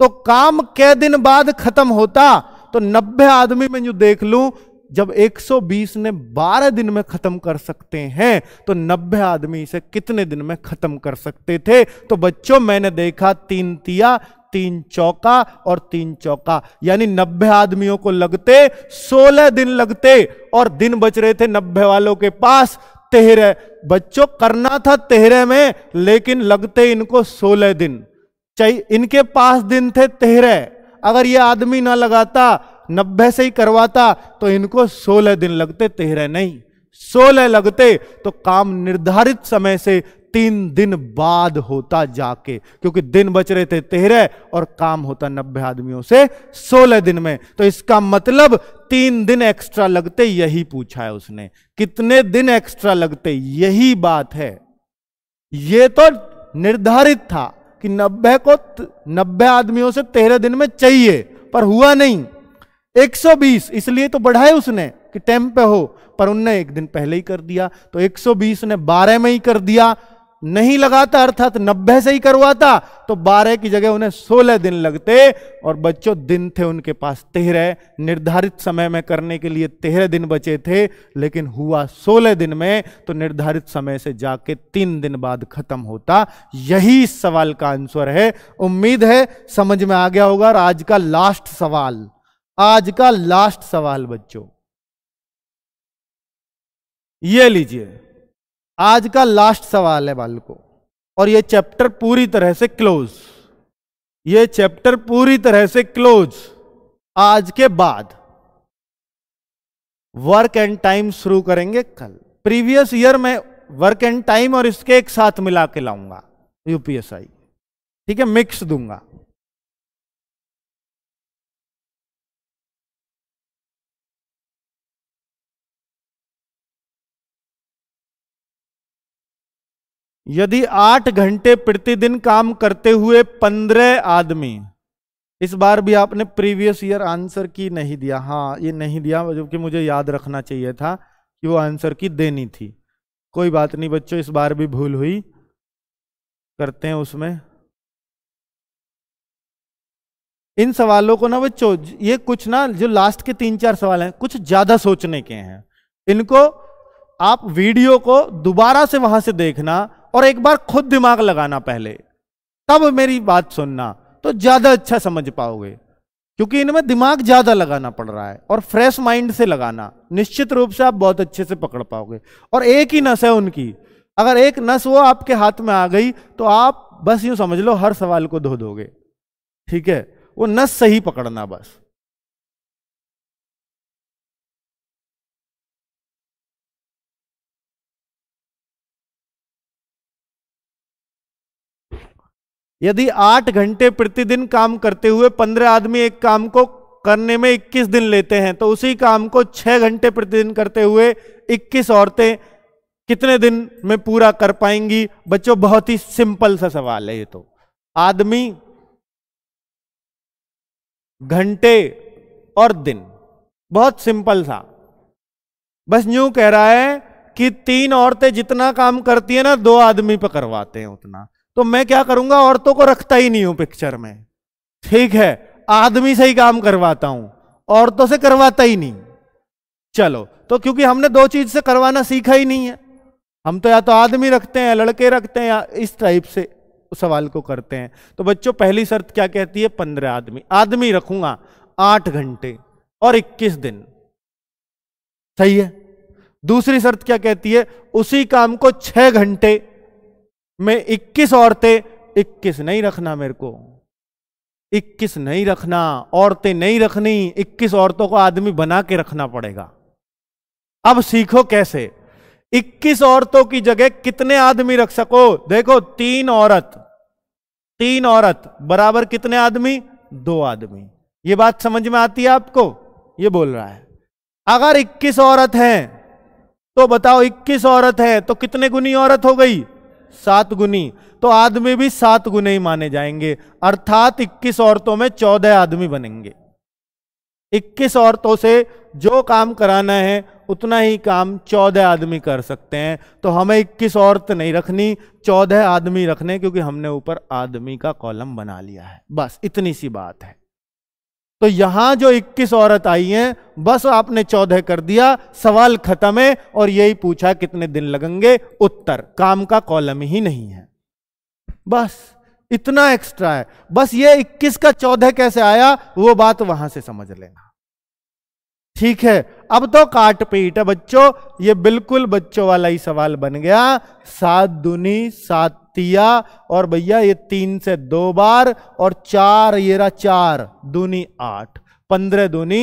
तो काम कै दिन बाद खत्म होता तो 90 आदमी में जो देख लूं जब 120 ने 12 दिन में खत्म कर सकते हैं तो 90 आदमी इसे कितने दिन में खत्म कर सकते थे तो बच्चों मैंने देखा तीन तिया तीन चौका और तीन चौका यानी नब्बे आदमियों को लगते सोलह दिन लगते और दिन बच रहे थे नब्बे वालों के पास तेरह बच्चों करना था तेरह में लेकिन लगते इनको सोलह दिन चाहिए इनके पास दिन थे तेरह अगर ये आदमी ना लगाता नब्बे से ही करवाता तो इनको सोलह दिन लगते तेरह नहीं सोलह लगते तो काम निर्धारित समय से तीन दिन बाद होता जाके क्योंकि दिन बच रहे थे तेरह और काम होता नब्बे आदमियों से सोलह दिन में तो इसका मतलब तीन दिन एक्स्ट्रा लगते यही पूछा है उसने कितने दिन एक्स्ट्रा लगते यही बात है ये तो निर्धारित था कि नब्बे को नब्बे आदमियों से तेरह दिन में चाहिए पर हुआ नहीं 120 इसलिए तो बढ़ाए उसने कि टेम पे हो पर उनने एक दिन पहले ही कर दिया तो 120 ने 12 में ही कर दिया नहीं लगाता अर्थात नब्बे से ही करवाता तो बारह की जगह उन्हें सोलह दिन लगते और बच्चों दिन थे उनके पास तेरह निर्धारित समय में करने के लिए तेरह दिन बचे थे लेकिन हुआ सोलह दिन में तो निर्धारित समय से जाके तीन दिन बाद खत्म होता यही इस सवाल का आंसर है उम्मीद है समझ में आ गया होगा और आज का लास्ट सवाल आज का लास्ट सवाल बच्चों ये लीजिए आज का लास्ट सवाल है बाल को और ये चैप्टर पूरी तरह से क्लोज ये चैप्टर पूरी तरह से क्लोज आज के बाद वर्क एंड टाइम शुरू करेंगे कल प्रीवियस ईयर में वर्क एंड टाइम और इसके एक साथ मिला के लाऊंगा यूपीएसआई ठीक है मिक्स दूंगा यदि आठ घंटे प्रतिदिन काम करते हुए पंद्रह आदमी इस बार भी आपने प्रीवियस ईयर आंसर की नहीं दिया हाँ ये नहीं दिया जबकि मुझे याद रखना चाहिए था कि वो आंसर की देनी थी कोई बात नहीं बच्चों इस बार भी भूल हुई करते हैं उसमें इन सवालों को ना बच्चों ये कुछ ना जो लास्ट के तीन चार सवाल हैं कुछ ज्यादा सोचने के हैं इनको आप वीडियो को दोबारा से वहां से देखना और एक बार खुद दिमाग लगाना पहले तब मेरी बात सुनना तो ज्यादा अच्छा समझ पाओगे क्योंकि इनमें दिमाग ज्यादा लगाना पड़ रहा है और फ्रेश माइंड से लगाना निश्चित रूप से आप बहुत अच्छे से पकड़ पाओगे और एक ही नस है उनकी अगर एक नस वो आपके हाथ में आ गई तो आप बस यूं समझ लो हर सवाल को धो दोगे ठीक है वो नस सही पकड़ना बस यदि आठ घंटे प्रतिदिन काम करते हुए पंद्रह आदमी एक काम को करने में इक्कीस दिन लेते हैं तो उसी काम को छः घंटे प्रतिदिन करते हुए इक्कीस औरतें कितने दिन में पूरा कर पाएंगी बच्चों बहुत ही सिंपल सा सवाल है ये तो आदमी घंटे और दिन बहुत सिंपल सा बस यूं कह रहा है कि तीन औरतें जितना काम करती है ना दो आदमी पर करवाते हैं उतना तो मैं क्या करूंगा औरतों को रखता ही नहीं हूं पिक्चर में ठीक है आदमी से ही काम करवाता हूं औरतों से करवाता ही नहीं चलो तो क्योंकि हमने दो चीज से करवाना सीखा ही नहीं है हम तो या तो आदमी रखते हैं लड़के रखते हैं या इस टाइप से उस सवाल को करते हैं तो बच्चों पहली शर्त क्या कहती है पंद्रह आदमी आदमी रखूंगा आठ घंटे और इक्कीस दिन सही है दूसरी शर्त क्या कहती है उसी काम को छह घंटे मैं 21 औरतें 21 नहीं रखना मेरे को 21 नहीं रखना औरतें नहीं रखनी 21 औरतों को आदमी बना के रखना पड़ेगा अब सीखो कैसे 21 औरतों की जगह कितने आदमी रख सको देखो तीन औरत तीन औरत बराबर कितने आदमी दो आदमी ये बात समझ में आती है आपको ये बोल रहा है अगर 21 औरत है तो बताओ 21 औरत है तो कितने गुनी औरत हो गई सात गुनी तो आदमी भी सात गुने ही माने जाएंगे अर्थात 21 औरतों में 14 आदमी बनेंगे 21 औरतों से जो काम कराना है उतना ही काम 14 आदमी कर सकते हैं तो हमें 21 औरत नहीं रखनी 14 आदमी रखने क्योंकि हमने ऊपर आदमी का कॉलम बना लिया है बस इतनी सी बात है तो यहां जो 21 औरत आई हैं बस आपने चौदह कर दिया सवाल खत्म है और यही पूछा कितने दिन लगेंगे उत्तर काम का कॉलम ही नहीं है बस इतना एक्स्ट्रा है बस ये 21 का चौदह कैसे आया वो बात वहां से समझ लेना ठीक है अब तो काट पीट है बच्चों ये बिल्कुल बच्चों वाला ही सवाल बन गया सात दुनी सात तिया और भैया ये तीन से दो बार और चार येरा चार दुनी आठ पंद्रह दुनी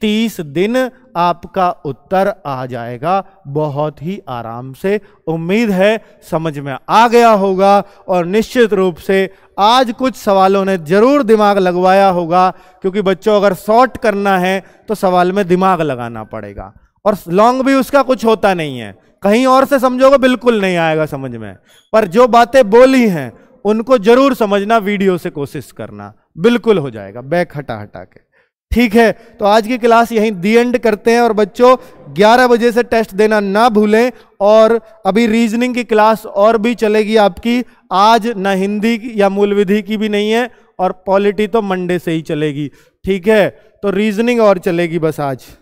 तीस दिन आपका उत्तर आ जाएगा बहुत ही आराम से उम्मीद है समझ में आ गया होगा और निश्चित रूप से आज कुछ सवालों ने जरूर दिमाग लगवाया होगा क्योंकि बच्चों अगर शॉर्ट करना है तो सवाल में दिमाग लगाना पड़ेगा और लॉन्ग भी उसका कुछ होता नहीं है कहीं और से समझोगे बिल्कुल नहीं आएगा समझ में पर जो बातें बोली हैं उनको जरूर समझना वीडियो से कोशिश करना बिल्कुल हो जाएगा बैक हटा हटा के ठीक है तो आज की क्लास यहीं दी एंड करते हैं और बच्चों 11 बजे से टेस्ट देना ना भूलें और अभी रीजनिंग की क्लास और भी चलेगी आपकी आज ना हिंदी या मूल विधि की भी नहीं है और पॉलिटी तो मंडे से ही चलेगी ठीक है तो रीजनिंग और चलेगी बस आज